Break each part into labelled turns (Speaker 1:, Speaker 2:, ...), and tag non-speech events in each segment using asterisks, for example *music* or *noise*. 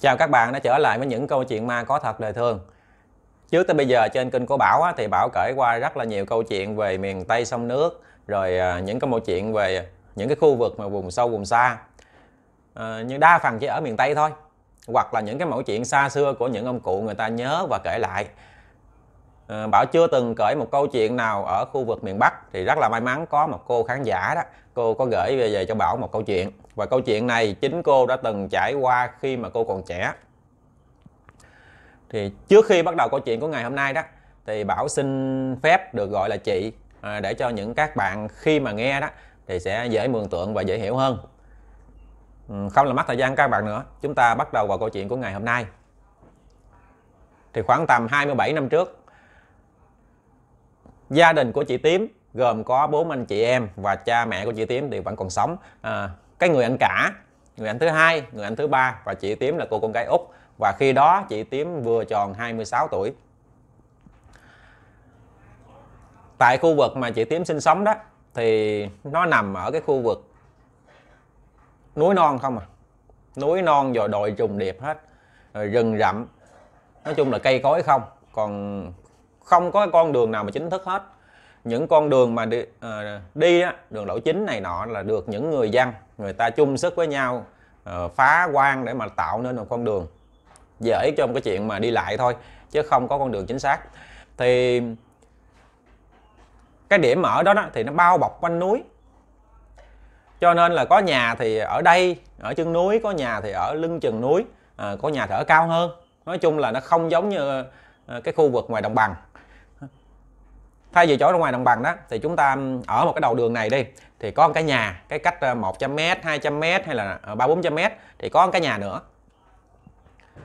Speaker 1: Chào các bạn đã trở lại với những câu chuyện ma có thật đời thường Trước tới bây giờ trên kênh của Bảo thì Bảo kể qua rất là nhiều câu chuyện về miền Tây sông nước Rồi à, những cái câu chuyện về những cái khu vực mà vùng sâu vùng xa à, Nhưng đa phần chỉ ở miền Tây thôi Hoặc là những cái mẫu chuyện xa xưa của những ông cụ người ta nhớ và kể lại Ờ, Bảo chưa từng kể một câu chuyện nào ở khu vực miền Bắc thì rất là may mắn có một cô khán giả đó cô có gửi về, về cho Bảo một câu chuyện và câu chuyện này chính cô đã từng trải qua khi mà cô còn trẻ thì trước khi bắt đầu câu chuyện của ngày hôm nay đó thì Bảo xin phép được gọi là chị à, để cho những các bạn khi mà nghe đó thì sẽ dễ mường tượng và dễ hiểu hơn ừ, không làm mất thời gian các bạn nữa chúng ta bắt đầu vào câu chuyện của ngày hôm nay thì khoảng tầm 27 năm trước gia đình của chị tím gồm có bốn anh chị em và cha mẹ của chị tím đều vẫn còn sống à, cái người anh cả người anh thứ hai người anh thứ ba và chị tím là cô con gái út và khi đó chị tím vừa tròn 26 tuổi tại khu vực mà chị tím sinh sống đó thì nó nằm ở cái khu vực núi non không à núi non rồi đồi trùng điệp hết rồi rừng rậm nói chung là cây cối không còn không có con đường nào mà chính thức hết những con đường mà đi, à, đi á, đường lộ chính này nọ là được những người dân người ta chung sức với nhau à, phá quan để mà tạo nên một con đường dễ cho một cái chuyện mà đi lại thôi chứ không có con đường chính xác thì cái điểm ở đó, đó thì nó bao bọc quanh núi cho nên là có nhà thì ở đây ở chân núi có nhà thì ở lưng chừng núi à, có nhà thì ở cao hơn nói chung là nó không giống như cái khu vực ngoài đồng bằng thay vì chỗ ra ngoài đồng bằng đó thì chúng ta ở một cái đầu đường này đi thì có một cái nhà cái cách 100 m 200 m hay là ờ, ba bốn trăm m thì có một cái nhà nữa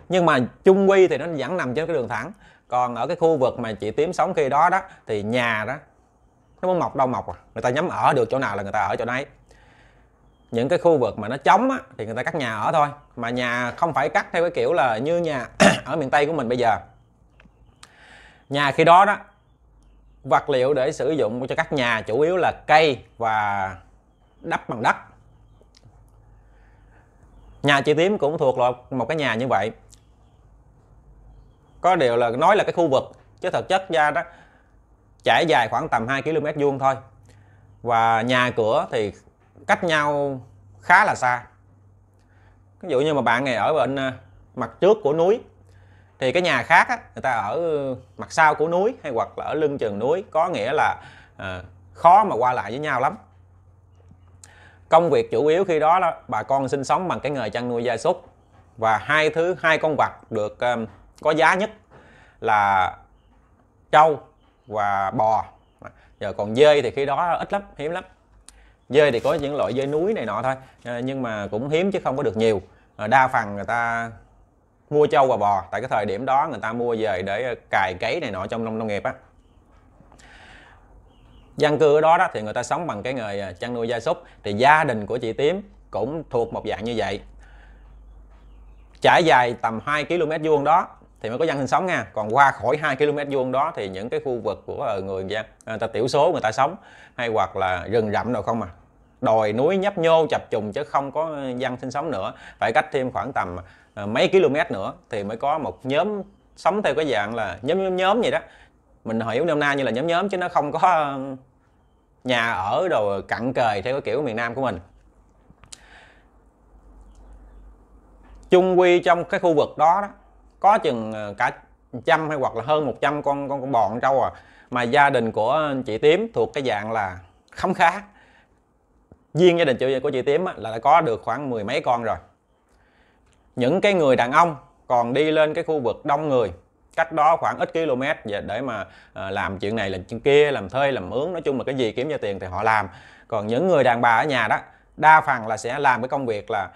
Speaker 1: nhưng mà chung quy thì nó vẫn nằm trên cái đường thẳng còn ở cái khu vực mà chị tím sống khi đó đó thì nhà đó nó muốn mọc đâu mọc à. người ta nhắm ở được chỗ nào là người ta ở chỗ đấy những cái khu vực mà nó trống á, thì người ta cắt nhà ở thôi mà nhà không phải cắt theo cái kiểu là như nhà *clears throat* ở miền tây của mình bây giờ nhà khi đó đó vật liệu để sử dụng cho các nhà chủ yếu là cây và đắp bằng đất nhà chị tím cũng thuộc loại một cái nhà như vậy có điều là nói là cái khu vực chứ thực chất ra đó trải dài khoảng tầm 2 km vuông thôi và nhà cửa thì cách nhau khá là xa ví dụ như mà bạn này ở bên à, mặt trước của núi thì cái nhà khác á, người ta ở mặt sau của núi hay hoặc là ở lưng chừng núi có nghĩa là à, khó mà qua lại với nhau lắm công việc chủ yếu khi đó là bà con sinh sống bằng cái nghề chăn nuôi gia súc và hai thứ hai con vật được um, có giá nhất là trâu và bò giờ còn dê thì khi đó ít lắm hiếm lắm dê thì có những loại dê núi này nọ thôi ờ, nhưng mà cũng hiếm chứ không có được nhiều đa phần người ta mua trâu và bò tại cái thời điểm đó người ta mua về để ờ, cài cấy này nọ trong nông nông nghiệp á dân cư ở đó đó thì người ta sống bằng cái nghề ờ, chăn nuôi gia súc thì gia đình của chị tím cũng thuộc một dạng như vậy trải dài tầm 2 km vuông đó thì mới có dân sinh sống nha còn qua khỏi 2 km vuông đó thì những cái khu vực của ờ, người dân người ta tiểu số người ta sống hay hoặc là rừng rậm nào không mà đồi núi nhấp nhô chập trùng chứ không có dân sinh sống nữa phải cách thêm khoảng tầm Ờ, mấy km nữa thì mới có một nhóm sống theo cái dạng là nhóm nhóm nhóm vậy đó mình hiểu nôm na như là nhóm nhóm chứ nó không có nhà ở đồ cặn kề theo cái kiểu miền Nam của mình chung quy trong cái khu vực đó, đó có chừng ờ, cả trăm hay hoặc là hơn 100 con con con bò trâu à mà gia đình của chị tím thuộc cái dạng là khấm khá riêng gia đình chị của chị tím là đã có được khoảng mười mấy con rồi những cái người đàn ông còn đi lên cái khu vực đông người cách đó khoảng ít km về để mà à, làm chuyện này làm chuyện kia làm thuê làm mướn nói chung là cái gì kiếm ra tiền thì họ làm còn những người đàn bà ở nhà đó đa phần là sẽ làm cái công việc là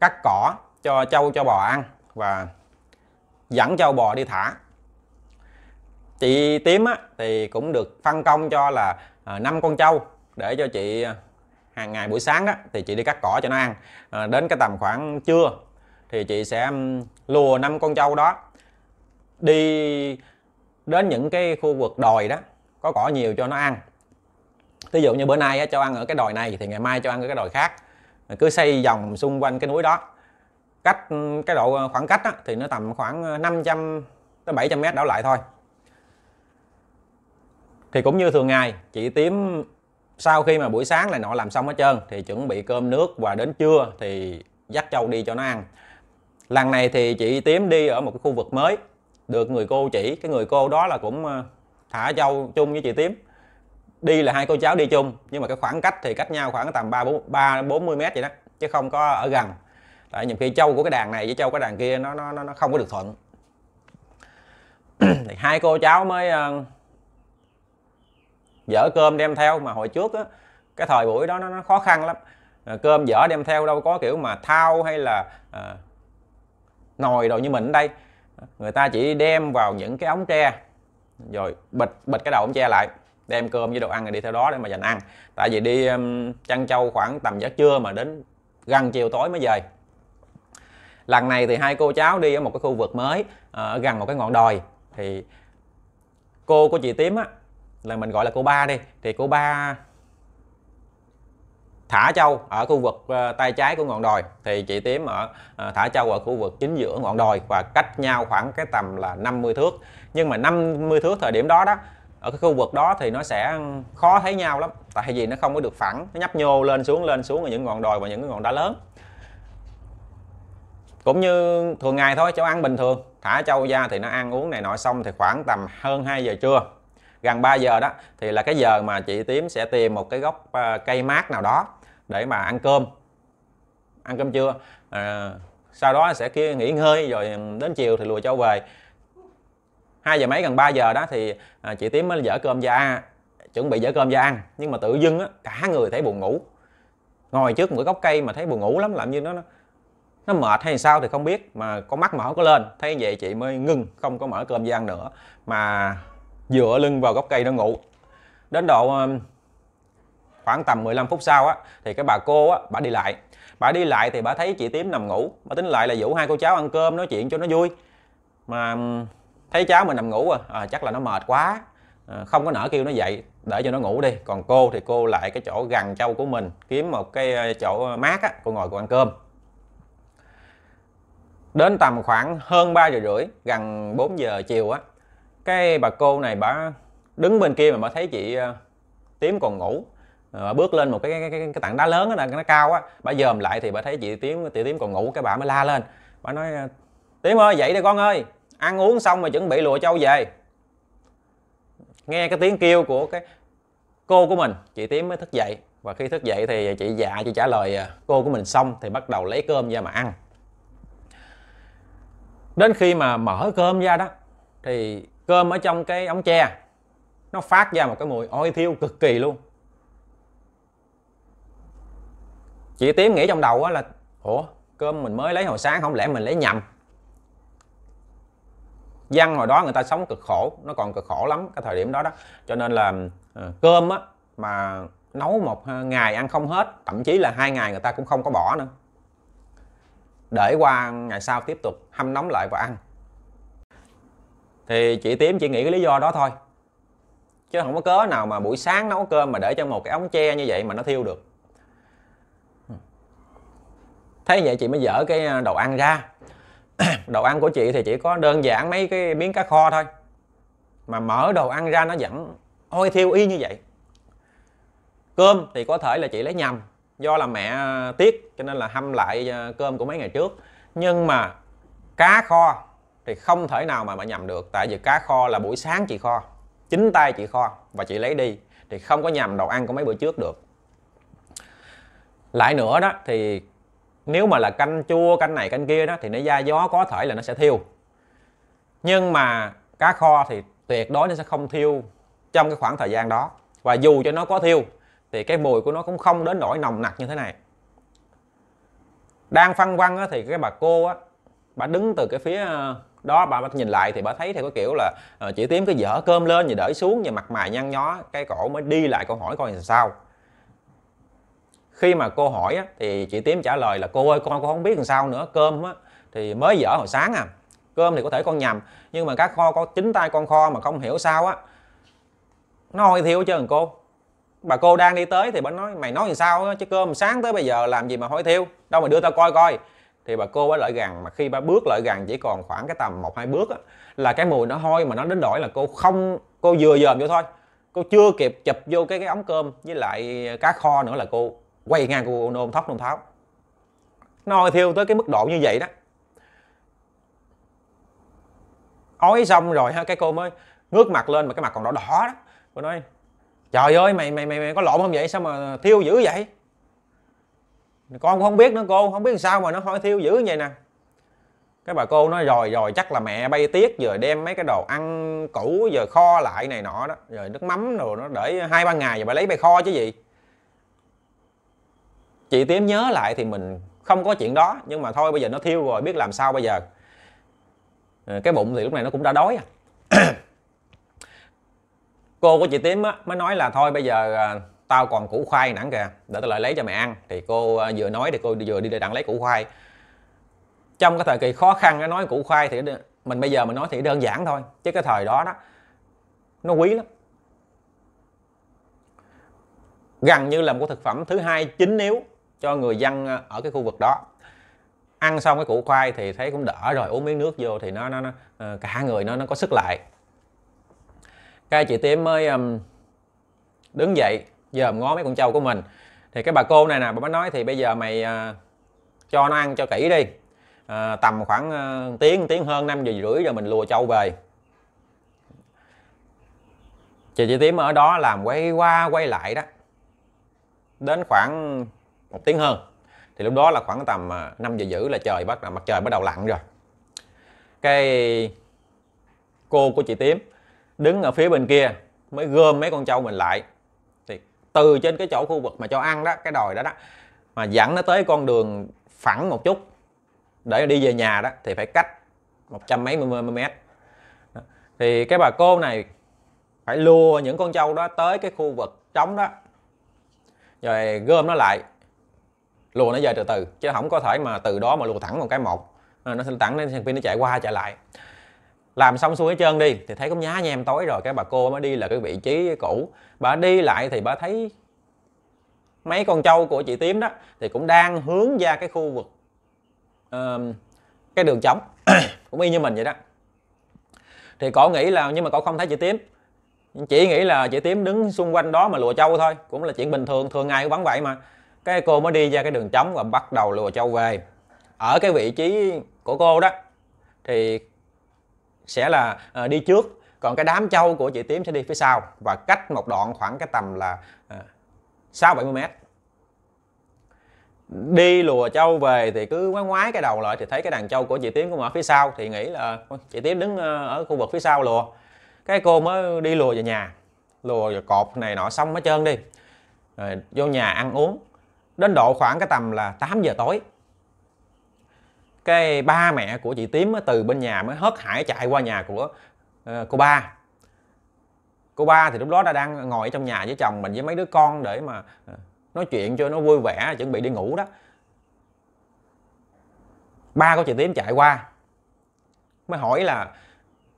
Speaker 1: cắt cỏ cho trâu cho bò ăn và dẫn trâu bò đi thả chị tím á, thì cũng được phân công cho là à, năm con trâu để cho chị à, hàng ngày buổi sáng đó thì chị đi cắt cỏ cho nó ăn à, đến cái tầm khoảng trưa thì chị sẽ lùa năm con trâu đó đi đến những cái khu vực đồi đó có cỏ nhiều cho nó ăn ví dụ như bữa nay cho ăn ở cái đồi này thì ngày mai cho ăn ở cái đồi khác cứ xây vòng xung quanh cái núi đó cách cái độ ờ, khoảng cách đó, thì nó tầm khoảng 500 ờ, tới 700 mét đảo lại thôi thì cũng như thường ngày chị tím sau khi mà buổi sáng này nọ làm xong hết trơn thì chuẩn bị cơm nước và đến trưa thì dắt trâu đi cho nó ăn lần này thì chị tím đi ở một cái khu vực mới được người cô chỉ cái người cô đó là cũng ờ, thả châu chung với chị tím đi là hai cô cháu đi chung nhưng mà cái khoảng cách thì cách nhau khoảng tầm ba bốn ba bốn mươi mét vậy đó chứ không có ở gần tại nhiều khi châu của cái đàn này với châu cái đàn kia nó nó nó không có được thuận *clears throat* thì hai cô cháu mới ờ, dở cơm đem theo mà hồi trước á, cái thời buổi đó nó, nó khó khăn lắm ờ, cơm dở đem theo đâu có kiểu mà thao hay là nồi đồ như mình ở đây người ta chỉ đem vào những cái ống tre rồi bịch bịch cái đầu ống tre lại đem cơm với đồ ăn rồi đi theo đó để mà dành ăn tại vì đi chăn trâu khoảng tầm giấc trưa mà đến gần chiều tối mới về lần này thì hai cô cháu đi ở một cái khu vực mới ờ, ở gần một cái ngọn đồi thì cô của chị tím á là mình gọi là cô ba đi thì cô ba Thả Châu ở khu vực ờ, tay trái của ngọn đồi thì chị tím ở ờ, Thả Châu ở khu vực chính giữa ngọn đồi và cách nhau khoảng cái tầm là 50 thước nhưng mà 50 thước thời điểm đó đó ở cái khu vực đó thì nó sẽ khó thấy nhau lắm tại vì nó không có được phẳng nó nhấp nhô lên xuống lên xuống ở những ngọn đồi và những cái ngọn đá lớn cũng như thường ngày thôi cháu ăn bình thường thả trâu ra thì nó ăn uống này nọ xong thì khoảng tầm hơn 2 giờ trưa gần 3 giờ đó thì là cái giờ mà chị tím sẽ tìm một cái gốc ờ, cây mát nào đó để mà ăn cơm ăn cơm trưa à, sau đó sẽ kia nghỉ ngơi rồi ừ, đến chiều thì lùa cháu về hai giờ mấy gần 3 giờ đó thì à, chị tím mới dở cơm ra chuẩn bị dở cơm ra ăn nhưng mà tự dưng á, cả người thấy buồn ngủ ngồi trước một cái gốc cây mà thấy buồn ngủ lắm làm như nó nó mệt hay sao thì không biết mà con mắt mở có lên thấy vậy chị mới ngưng không có mở cơm ra ăn nữa mà dựa lưng vào gốc cây nó ngủ đến độ um, khoảng tầm 15 phút sau á thì cái bà cô á bà đi lại bà đi lại thì bà thấy chị tím nằm ngủ bà tính lại là dụ hai cô cháu ăn cơm nói chuyện cho nó vui mà um, thấy cháu mình nằm ngủ à, à chắc là nó mệt quá à, không có nở kêu nó dậy để cho nó ngủ đi còn cô thì cô lại cái chỗ gần châu của mình kiếm một cái ờ, chỗ mát á cô ngồi cô ăn cơm đến tầm khoảng hơn 3 giờ rưỡi gần 4 giờ chiều á cái bà cô này bà đứng bên kia mà bà thấy chị ờ, tím còn ngủ ờ, bà bước lên một cái cái, cái, cái tảng đá lớn đó, nó cao á bà dòm lại thì bà thấy chị tím chị tím còn ngủ cái bà mới la lên bà nói ờ, tím ơi dậy đi con ơi ăn uống xong mà chuẩn bị lùa châu về nghe cái tiếng kêu của cái cô của mình chị tím mới thức dậy và khi thức dậy thì chị dạ chị trả lời cô của mình xong thì bắt đầu lấy cơm ra mà ăn đến khi mà mở cơm ra đó thì cơm ở trong cái ống tre nó phát ra một cái mùi ôi thiêu cực kỳ luôn chị tím nghĩ trong đầu là ủa cơm mình mới lấy hồi sáng không lẽ mình lấy nhầm dân hồi đó người ta sống cực khổ nó còn cực khổ lắm cái thời điểm đó đó cho nên là ờ, cơm á mà nấu một ờ, ngày ăn không hết thậm chí là hai ngày người ta cũng không có bỏ nữa để qua ngày sau tiếp tục hâm nóng lại và ăn thì chị tím chị nghĩ cái lý do đó thôi chứ không có cớ nào mà buổi sáng nấu cơm mà để cho một cái ống tre như vậy mà nó thiêu được thấy vậy chị mới dở cái ờ, đồ ăn ra *clears throat* đồ ăn của chị thì chỉ có đơn giản mấy cái miếng cá kho thôi mà mở đồ ăn ra nó vẫn ôi thiêu y như vậy cơm thì có thể là chị lấy nhầm do là mẹ ờ, tiếc cho nên là hâm lại ờ, cơm của mấy ngày trước nhưng mà cá kho thì không thể nào mà bạn nhầm được tại vì cá kho là buổi sáng chị kho chính tay chị kho và chị lấy đi thì không có nhầm đồ ăn của mấy bữa trước được lại nữa đó thì nếu mà là canh chua canh này canh kia đó thì nó ra gió có thể là nó sẽ thiêu nhưng mà cá kho thì tuyệt đối nó sẽ không thiêu trong cái khoảng thời gian đó và dù cho nó có thiêu thì cái mùi của nó cũng không đến nỗi nồng nặc như thế này đang phân vân thì cái bà cô á bà đứng từ cái phía ờ, đó bà bắt nhìn lại thì bà thấy theo cái kiểu là ờ, chị tím cái dở cơm lên rồi đỡ xuống rồi mặt mày nhăn nhó cái cổ mới đi lại câu hỏi coi làm sao khi mà cô hỏi á, thì chị tím trả lời là cô ơi con con không biết làm sao nữa cơm á, thì mới dở hồi sáng à cơm thì có thể con nhầm nhưng mà các kho có chính tay con kho mà không hiểu sao á nó hơi thiêu chứ cô bà cô đang đi tới thì bà nói mày nói làm sao á chứ cơm sáng tới bây giờ làm gì mà hôi thiêu đâu mà đưa tao coi coi thì bà cô ấy lại gần mà khi bà bước lại gần chỉ còn khoảng cái tầm một hai bước á, là cái mùi nó hôi mà nó đến đổi là cô không cô vừa dòm vô thôi cô chưa kịp chụp vô cái cái ống cơm với lại cá kho nữa là cô quay ngang cô nôn thóc nôn tháo nó hôi thiêu tới cái mức độ như vậy đó ói xong rồi ha cái cô mới ngước mặt lên mà cái mặt còn đỏ đỏ đó cô nói trời ơi mày mày mày, mày có lộn không vậy sao mà thiêu dữ vậy con không biết nữa cô không biết sao mà nó hôi thiêu dữ như vậy nè cái bà cô nói rồi rồi chắc là mẹ bay tiết vừa đem mấy cái đồ ăn cũ giờ kho lại này nọ đó rồi nước mắm rồi nó để hai ba ngày rồi bà lấy bay kho chứ gì chị tím nhớ lại thì mình không có chuyện đó nhưng mà thôi bây giờ nó thiêu rồi biết làm sao bây giờ ờ, cái bụng thì lúc này nó cũng đã đói à *coughs* cô của chị tím á, mới nói là thôi bây giờ à, tao còn củ khoai nẵng kìa để tao lại lấy cho mày ăn thì cô à, vừa nói thì cô vừa đi đặng lấy củ khoai trong cái thời kỳ khó khăn nó nói củ khoai thì mình bây giờ mình nói thì đơn giản thôi chứ cái thời đó đó nó quý lắm gần như là một thực phẩm thứ hai chính yếu cho người dân à, ở cái khu vực đó ăn xong cái củ khoai thì thấy cũng đỡ rồi uống miếng nước vô thì nó nó, nó ờ, cả người nó nó có sức lại cái chị tím mới đứng dậy dòm ngó mấy con trâu của mình thì cái bà cô này nè bà mới nói thì bây giờ mày à, cho nó ăn cho kỹ đi à, tầm khoảng à, tiếng tiếng hơn 5 giờ rưỡi rồi mình lùa trâu về chị chị tím ở đó làm quay qua quay lại đó đến khoảng một tiếng hơn thì lúc đó là khoảng tầm 5 à, giờ rưỡi là trời bắt là mặt trời bắt đầu lặn rồi cái cô của chị tím đứng ở phía bên kia mới gom mấy con trâu mình lại từ trên cái chỗ khu vực mà cho ăn đó cái đồi đó đó mà dẫn nó tới con đường phẳng một chút để đi về nhà đó thì phải cách một trăm mấy mươi mét thì cái bà cô này phải lùa những con trâu đó tới cái khu vực trống đó rồi gom nó lại lùa nó về từ từ chứ không có thể mà từ đó mà lùa thẳng một cái một nó tặng nó pin nó chạy qua chạy lại làm xong xuôi hết trơn đi thì thấy cũng nhá nhem tối rồi cái bà cô mới đi là cái vị trí cũ bà đi lại thì bà thấy mấy con trâu của chị tím đó thì cũng đang hướng ra cái khu vực uh, cái đường trống *coughs* cũng y như mình vậy đó thì cậu nghĩ là nhưng mà cậu không thấy chị tím chỉ nghĩ là chị tím đứng xung quanh đó mà lùa trâu thôi cũng là chuyện bình thường thường ngày cũng vẫn vậy mà cái cô mới đi ra cái đường trống và bắt đầu lùa trâu về ở cái vị trí của cô đó thì sẽ là uh, đi trước còn cái đám châu của chị tím sẽ đi phía sau và cách một đoạn khoảng cái tầm là ờ, sáu bảy mươi mét đi lùa châu về thì cứ ngoái ngoái cái đầu lại thì thấy cái đàn châu của chị tím cũng ở phía sau thì nghĩ là chị tím đứng ờ, ở khu vực phía sau lùa cái cô mới đi lùa về nhà lùa về cột này nọ xong hết trơn đi rồi vô nhà ăn uống đến độ khoảng cái tầm là 8 giờ tối cái ba mẹ của chị tím từ bên nhà mới hớt hải chạy qua nhà của ờ, cô ba cô ba thì lúc đó đã đang ngồi ở trong nhà với chồng mình với mấy đứa con để mà ờ, nói chuyện cho nó vui vẻ chuẩn bị đi ngủ đó ba của chị tím chạy qua mới hỏi là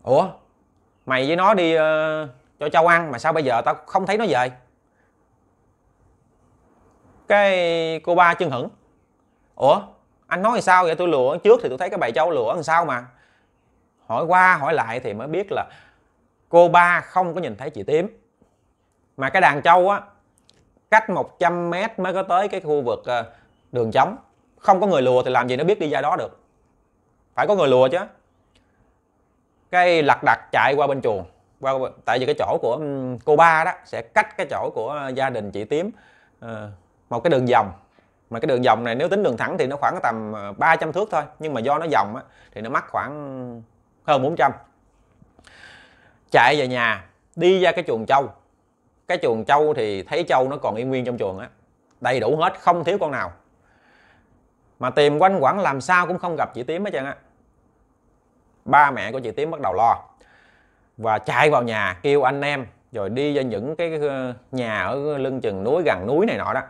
Speaker 1: ủa mày với nó đi uh, cho cháu ăn mà sao bây giờ tao không thấy nó về cái cô ba chân hửng ủa anh nói sao vậy tôi lựa trước thì tôi thấy cái bài cháu lựa làm sao mà hỏi qua hỏi lại thì mới biết là cô ba không có nhìn thấy chị tím mà cái đàn trâu á cách 100 mét mới có tới cái khu vực ờ, đường trống không có người lùa thì làm gì nó biết đi ra đó được phải có người lùa chứ cái lật đặt chạy qua bên chuồng qua tại vì cái chỗ của cô ba đó sẽ cách cái chỗ của ờ, gia đình chị tím ờ, một cái đường vòng mà cái đường vòng này nếu tính đường thẳng thì nó khoảng tầm 300 ờ, thước thôi nhưng mà do nó vòng á, thì nó mắc khoảng hơn 400 chạy về nhà đi ra cái chuồng trâu cái chuồng trâu thì thấy trâu nó còn yên nguyên trong chuồng á đầy đủ hết không thiếu con nào mà tìm quanh quẩn làm sao cũng không gặp chị tím hết trơn á ba mẹ của chị tím bắt đầu lo và chạy vào nhà kêu anh em rồi đi ra những cái ờ, nhà ở lưng chừng núi gần núi này nọ đó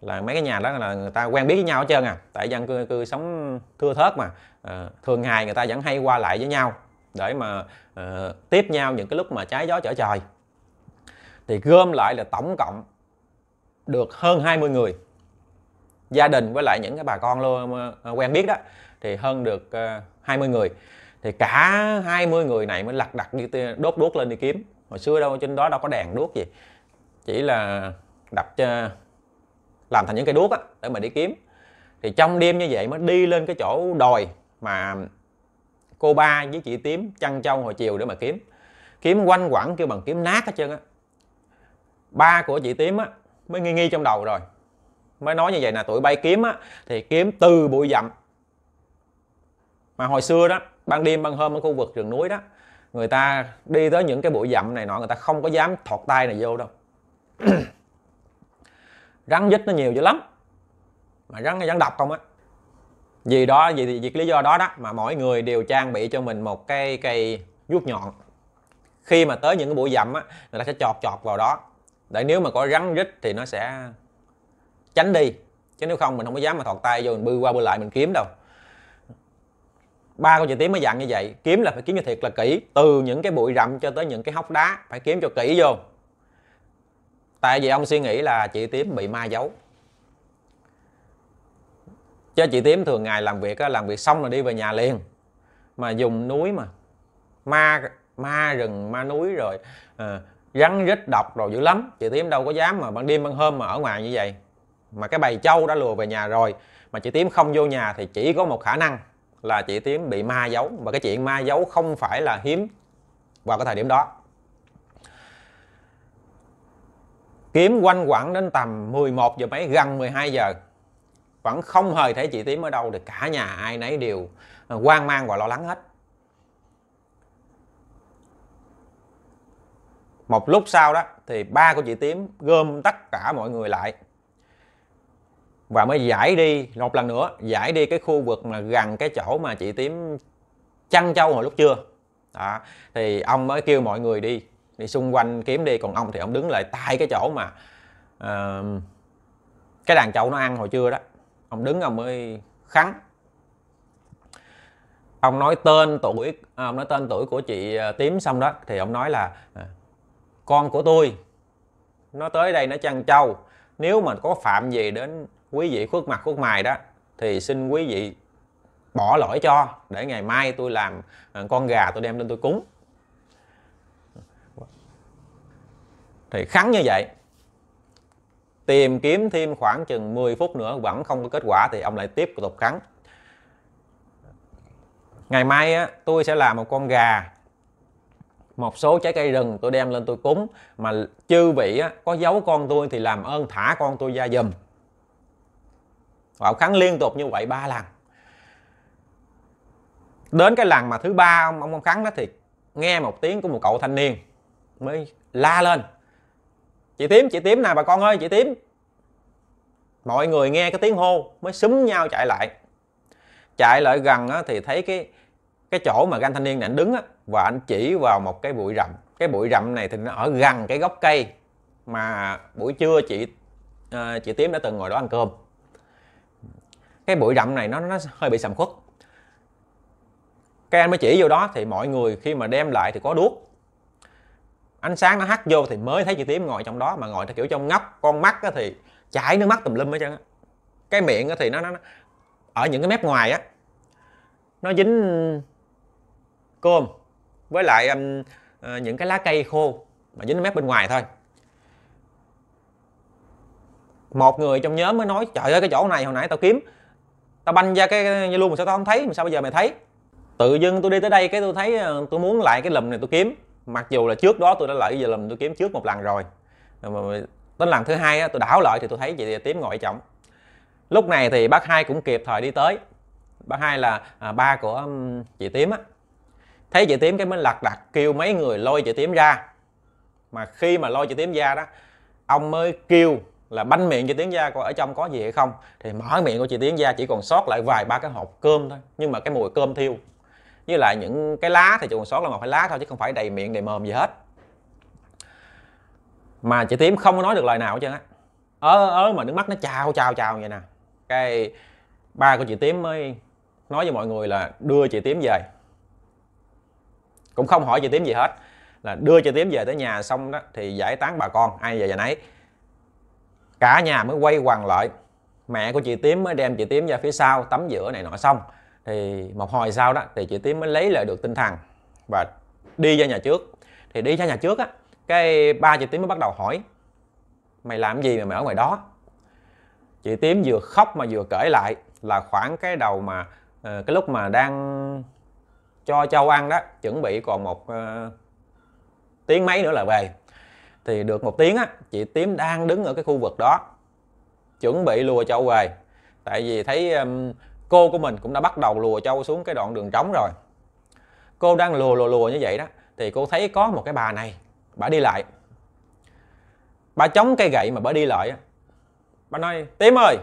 Speaker 1: là mấy cái nhà đó là người ta quen biết với nhau hết trơn à tại dân cư, cư sống thưa thớt mà à, thường ngày người ta vẫn hay qua lại với nhau để mà à, tiếp nhau những cái lúc mà trái gió trở trời thì gom lại là tổng cộng được hơn 20 người gia đình với lại những cái bà con luôn ờ, quen biết đó thì hơn được 20 người thì cả 20 người này mới lật đặt đi đốt đuốc lên đi kiếm hồi xưa đâu trên đó đâu có đèn đuốc gì chỉ là đập cho làm thành những cây đuốc á để mà đi kiếm thì trong đêm như vậy mới đi lên cái chỗ đồi mà cô ba với chị tím chăn trâu hồi chiều để mà kiếm kiếm quanh quẩn kêu bằng kiếm nát hết trơn á ba của chị tím á mới nghi nghi trong đầu rồi mới nói như vậy nè tụi bay kiếm á thì kiếm từ bụi rậm mà hồi xưa đó ban đêm ban hôm ở khu vực rừng núi đó người ta đi tới những cái bụi rậm này nọ người ta không có dám thọt tay này vô đâu *clears throat* rắn dít nó nhiều dữ lắm mà rắn rắn độc không á vì đó vì, vì cái lý do đó đó mà mỗi người đều trang bị cho mình một cái cây vuốt nhọn khi mà tới những cái bụi dặm á người ta sẽ chọt chọt vào đó để nếu mà có rắn rít thì nó sẽ tránh đi chứ nếu không mình không có dám mà thọt tay vô mình bư qua bư lại mình kiếm đâu ba cô chị tím mới dặn như vậy kiếm là phải kiếm cho thiệt là kỹ từ những cái bụi rậm cho tới những cái hốc đá phải kiếm cho kỹ vô tại vì ông suy nghĩ là chị tím bị ma giấu chứ chị tím thường ngày làm việc làm việc xong là đi về nhà liền mà dùng núi mà ma ma rừng ma núi rồi à, rắn rít độc rồi dữ lắm chị tím đâu có dám mà ban đêm ban hôm mà ở ngoài như vậy mà cái bầy trâu đã lùa về nhà rồi mà chị tím không vô nhà thì chỉ có một khả năng là chị tím bị ma giấu và cái chuyện ma giấu không phải là hiếm vào cái thời điểm đó kiếm quanh quẩn đến tầm 11 giờ mấy gần 12 giờ vẫn không hề thấy chị tím ở đâu thì cả nhà ai nấy đều à, hoang mang và lo lắng hết một lúc sau đó thì ba của chị tím gom tất cả mọi người lại và mới giải đi một lần nữa giải đi cái khu vực mà gần cái chỗ mà chị tím chăn trâu hồi lúc trưa đó. thì ông mới kêu mọi người đi đi xung quanh kiếm đi còn ông thì ông đứng lại tại cái chỗ mà uh, cái đàn trâu nó ăn hồi trưa đó ông đứng ông mới khắn ông nói tên tuổi à, ông nói tên tuổi của chị ờ, tím xong đó thì ông nói là ờ, con của tôi nó tới đây nó chăn trâu nếu mà có phạm gì đến quý vị khuất mặt khuất mày đó thì xin quý vị bỏ lỗi cho để ngày mai tôi làm con gà tôi đem lên tôi cúng thì khắn như vậy tìm kiếm thêm khoảng chừng 10 phút nữa vẫn không có kết quả thì ông lại tiếp tục khắn ngày mai á, tôi sẽ làm một con gà một số trái cây rừng tôi đem lên tôi cúng mà chư vị á, có giấu con tôi thì làm ơn thả con tôi ra giùm và ông khắn liên tục như vậy ba lần đến cái lần mà thứ ba ông ông khắn đó thì nghe một tiếng của một cậu thanh niên mới la lên chị tím chị tím nào bà con ơi chị tím mọi người nghe cái tiếng hô mới súng nhau chạy lại chạy lại gần á, thì thấy cái cái chỗ mà anh thanh niên này anh đứng á, và anh chỉ vào một cái bụi rậm cái bụi rậm này thì nó ở gần cái gốc cây mà buổi trưa chị uh, chị tím đã từng ngồi đó ăn cơm cái bụi rậm này nó nó hơi bị sầm khuất cái anh mới chỉ vô đó thì mọi người khi mà đem lại thì có đuốc ánh sáng nó hắt vô thì mới thấy chị tím ngồi trong đó mà ngồi theo kiểu trong ngóc con mắt thì chảy nước mắt tùm lum hết trơn á cái miệng thì nó, nó nó ở những cái mép ngoài á nó dính cơm với lại um, những cái lá cây khô mà dính mép bên ngoài thôi một người trong nhóm mới nói trời ơi cái chỗ này hồi nãy tao kiếm tao banh ra cái luôn mà sao tao không thấy mà sao bây giờ mày thấy tự dưng tôi đi tới đây cái tôi thấy ờ, tôi muốn lại cái lùm này tôi kiếm mặc dù là trước đó tôi đã lợi giờ làm tôi kiếm trước một lần rồi đến lần thứ hai tôi đảo lợi thì tôi thấy chị tím ngồi trọng. lúc này thì bác hai cũng kịp thời đi tới bác hai là à, ba của chị tím á thấy chị tím cái mới lật đặt kêu mấy người lôi chị tím ra mà khi mà lôi chị tím ra đó ông mới kêu là banh miệng chị tiến ra coi ở trong có gì hay không thì mở miệng của chị tiến ra chỉ còn sót lại vài ba cái hộp cơm thôi nhưng mà cái mùi cơm thiêu với lại những cái lá thì chỉ còn sót là một cái lá thôi chứ không phải đầy miệng đầy mồm gì hết mà chị tím không có nói được lời nào hết trơn á ớ ớ mà nước mắt nó chào chào chào vậy nè cái ba của chị tím mới nói với mọi người là đưa chị tím về cũng không hỏi chị tím gì hết là đưa chị tím về tới nhà xong đó thì giải tán bà con ai về nhà nấy cả nhà mới quay quằn lại mẹ của chị tím mới đem chị tím ra phía sau tắm giữa này nọ xong thì một hồi sau đó thì chị tím mới lấy lại được tinh thần và đi ra nhà trước thì đi ra nhà trước á cái ba chị tím mới bắt đầu hỏi mày làm gì mà mày ở ngoài đó chị tím vừa khóc mà vừa kể lại là khoảng cái đầu mà ờ, cái lúc mà đang cho châu ăn đó chuẩn bị còn một ờ, tiếng mấy nữa là về thì được một tiếng á chị tím đang đứng ở cái khu vực đó chuẩn bị lùa châu về tại vì thấy um, cô của mình cũng đã bắt đầu lùa châu xuống cái đoạn đường trống rồi cô đang lùa lùa lùa như vậy đó thì cô thấy có một cái bà này bà đi lại bà chống cây gậy mà bà đi lại bà nói tím ơi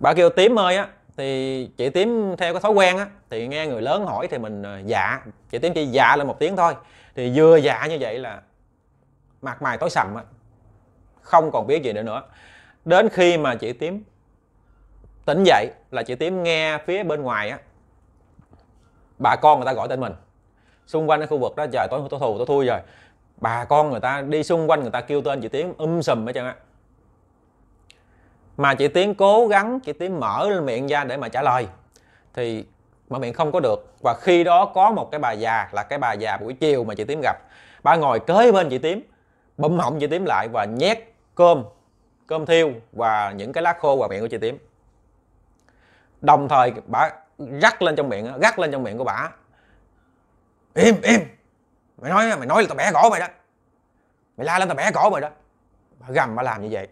Speaker 1: bà kêu tím ơi á thì chị tím theo cái thói quen á thì nghe người lớn hỏi thì mình à, dạ chị tím chỉ dạ lên một tiếng thôi thì vừa dạ như vậy là mặt mày tối sầm á không còn biết gì nữa nữa đến khi mà chị tím tỉnh dậy là chị tím nghe phía bên ngoài á bà con người ta gọi tên mình xung quanh cái khu vực đó trời tối tối thù tối thui rồi bà con người ta đi xung quanh người ta kêu tên chị tiến um sùm hết trơn á mà chị tiến cố gắng chị tiến mở miệng ra để mà trả lời thì mở miệng không có được và khi đó có một cái bà già là cái bà già buổi chiều mà chị tiến gặp bà ngồi kế bên chị tiến bấm họng chị tiến lại và nhét cơm cơm thiêu và những cái lá khô vào miệng của chị tím đồng thời bà gắt lên trong miệng gắt lên trong miệng của bà im im mày nói mày nói là tao bẻ cổ mày đó mày la lên tao bẻ cổ mày đó bà gầm bà làm như vậy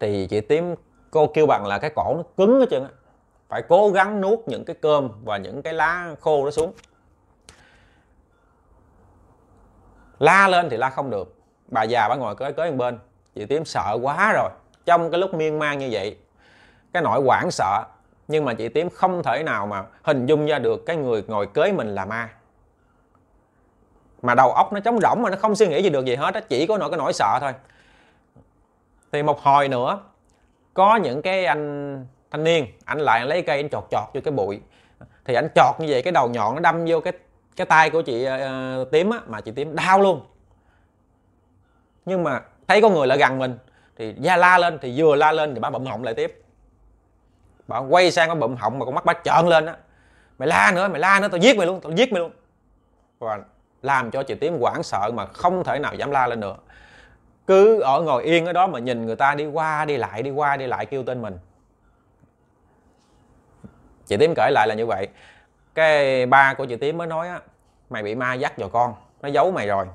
Speaker 1: thì chị tím cô kêu bằng là cái cổ nó cứng hết trơn á phải cố gắng nuốt những cái cơm và những cái lá khô đó xuống la lên thì la không được bà già bà ngồi cưới cưới bên chị tím sợ quá rồi trong cái lúc miên man như vậy cái nỗi hoảng sợ nhưng mà chị tím không thể nào mà hình dung ra được cái người ngồi kế mình là ma mà đầu óc nó trống rỗng mà nó không suy nghĩ gì được gì hết đó chỉ có nỗi cái nỗi sợ thôi thì một hồi nữa có những cái anh thanh niên anh lại lấy cây anh chọt chọt vô cái bụi thì anh chọt như vậy cái đầu nhọn nó đâm vô cái cái tay của chị uh, ờ, tím á mà chị tím đau luôn nhưng mà thấy có người lại gần mình thì da la lên thì vừa la lên thì bà bậm họng lại tiếp bà quay sang có bậm họng mà con mắt bà trợn lên á mày la nữa mày la nữa tao giết mày luôn tao giết mày luôn và làm cho chị tím hoảng sợ mà không thể nào dám la lên nữa cứ ở ngồi yên ở đó mà nhìn người ta đi qua đi lại đi qua đi lại kêu tên mình chị tím kể lại là như vậy cái ba của chị tím mới nói á mày bị ma dắt vào con nó giấu mày rồi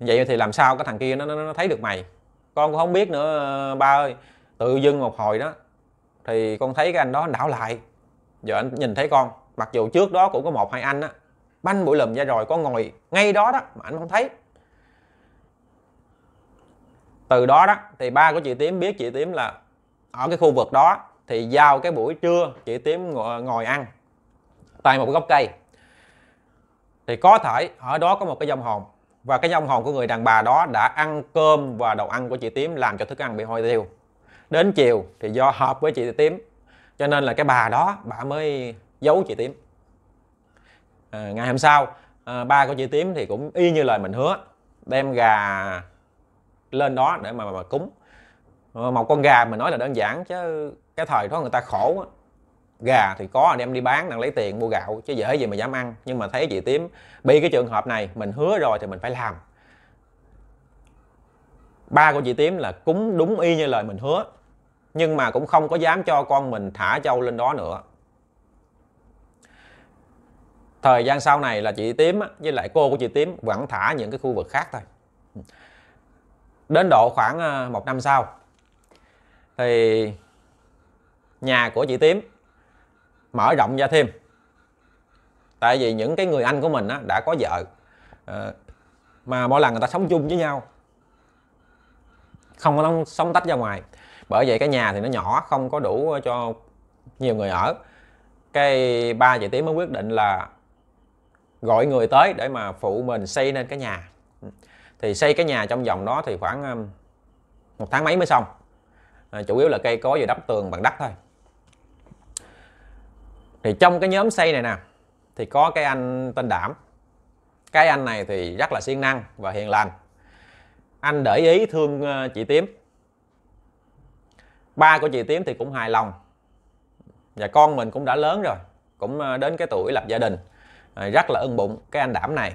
Speaker 1: vậy thì làm sao cái thằng kia nó, nó, nó thấy được mày con cũng không biết nữa ba ơi tự dưng một hồi đó thì con thấy cái anh đó đảo lại giờ anh nhìn thấy con mặc dù trước đó cũng có một hai anh á banh bụi lùm ra rồi con ngồi ngay đó đó mà anh không thấy từ đó đó thì ba của chị tím biết chị tím là ở cái khu vực đó thì giao cái buổi trưa chị tím ngồi, ngồi ăn tại một gốc cây thì có thể ở đó có một cái dòng hồn và cái vong hồn của người đàn bà đó đã ăn cơm và đồ ăn của chị tím làm cho thức ăn bị hôi tiêu đến chiều thì do hợp với chị tím cho nên là cái bà đó bà mới giấu chị tím à, ngày hôm sau à, ba của chị tím thì cũng y như lời mình hứa đem gà lên đó để mà, mà cúng ờ, một con gà mình nói là đơn giản chứ cái thời đó người ta khổ gà thì có anh em đi bán đang lấy tiền mua gạo chứ dễ gì mà dám ăn nhưng mà thấy chị tím bị cái trường hợp này mình hứa rồi thì mình phải làm ba của chị tím là cúng đúng y như lời mình hứa nhưng mà cũng không có dám cho con mình thả trâu lên đó nữa thời gian sau này là chị tím với lại cô của chị tím vẫn thả những cái khu vực khác thôi đến độ khoảng ờ, một năm sau thì nhà của chị tím mở rộng ra thêm tại vì những cái người anh của mình á, đã có vợ ờ, mà mỗi lần người ta sống chung với nhau không có sống tách ra ngoài bởi vậy cái nhà thì nó nhỏ không có đủ cho nhiều người ở cái ba chị tí mới quyết định là gọi người tới để mà phụ mình xây nên cái nhà thì xây cái nhà trong vòng đó thì khoảng một tháng mấy mới xong ờ, chủ yếu là cây cối và đắp tường bằng đất thôi thì trong cái nhóm xây này nè thì có cái anh tên đảm cái anh này thì rất là siêng năng và hiền lành anh để ý thương ờ, chị tím ba của chị tím thì cũng hài lòng và con mình cũng đã lớn rồi cũng ờ, đến cái tuổi lập gia đình ờ, rất là ưng bụng cái anh đảm này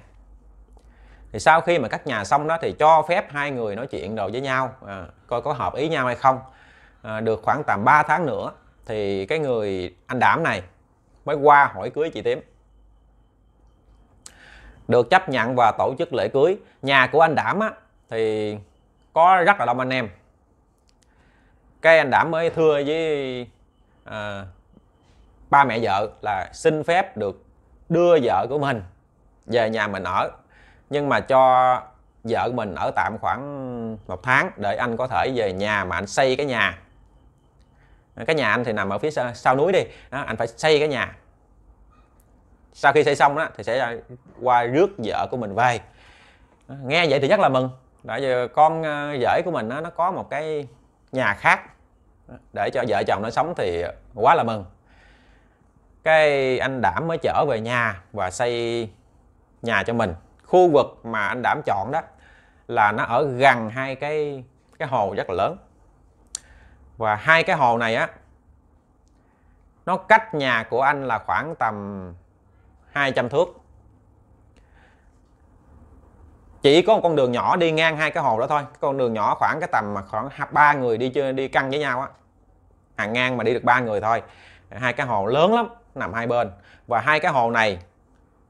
Speaker 1: thì sau khi mà cắt nhà xong đó thì cho phép hai người nói chuyện rồi với nhau à, coi có hợp ý nhau hay không à, được khoảng tầm 3 tháng nữa thì cái người anh đảm này mới qua hỏi cưới chị Tím được chấp nhận và tổ chức lễ cưới nhà của anh Đảm á, thì có rất là đông anh em cái anh Đảm mới thưa với à, ba mẹ vợ là xin phép được đưa vợ của mình về nhà mình ở nhưng mà cho vợ mình ở tạm khoảng một tháng để anh có thể về nhà mà anh xây cái nhà Ờ, cái nhà anh thì nằm ở phía sau, sau núi đi đó, anh phải xây cái nhà sau khi xây xong đó thì sẽ ờ, qua rước vợ của mình về ờ, nghe vậy thì rất là mừng tại vì con vợ của mình đó, nó có một cái nhà khác để cho vợ chồng nó sống thì quá là mừng cái anh đảm mới trở về nhà và xây nhà cho mình khu vực mà anh đảm chọn đó là nó ở gần hai cái cái hồ rất là lớn và hai cái hồ này á nó cách nhà của anh là khoảng tầm 200 thước chỉ có một con đường nhỏ đi ngang hai cái hồ đó thôi con đường nhỏ khoảng cái tầm mà khoảng ba người đi chơi đi căng với nhau á hàng ngang mà đi được ba người thôi hai cái hồ lớn lắm nằm hai bên và hai cái hồ này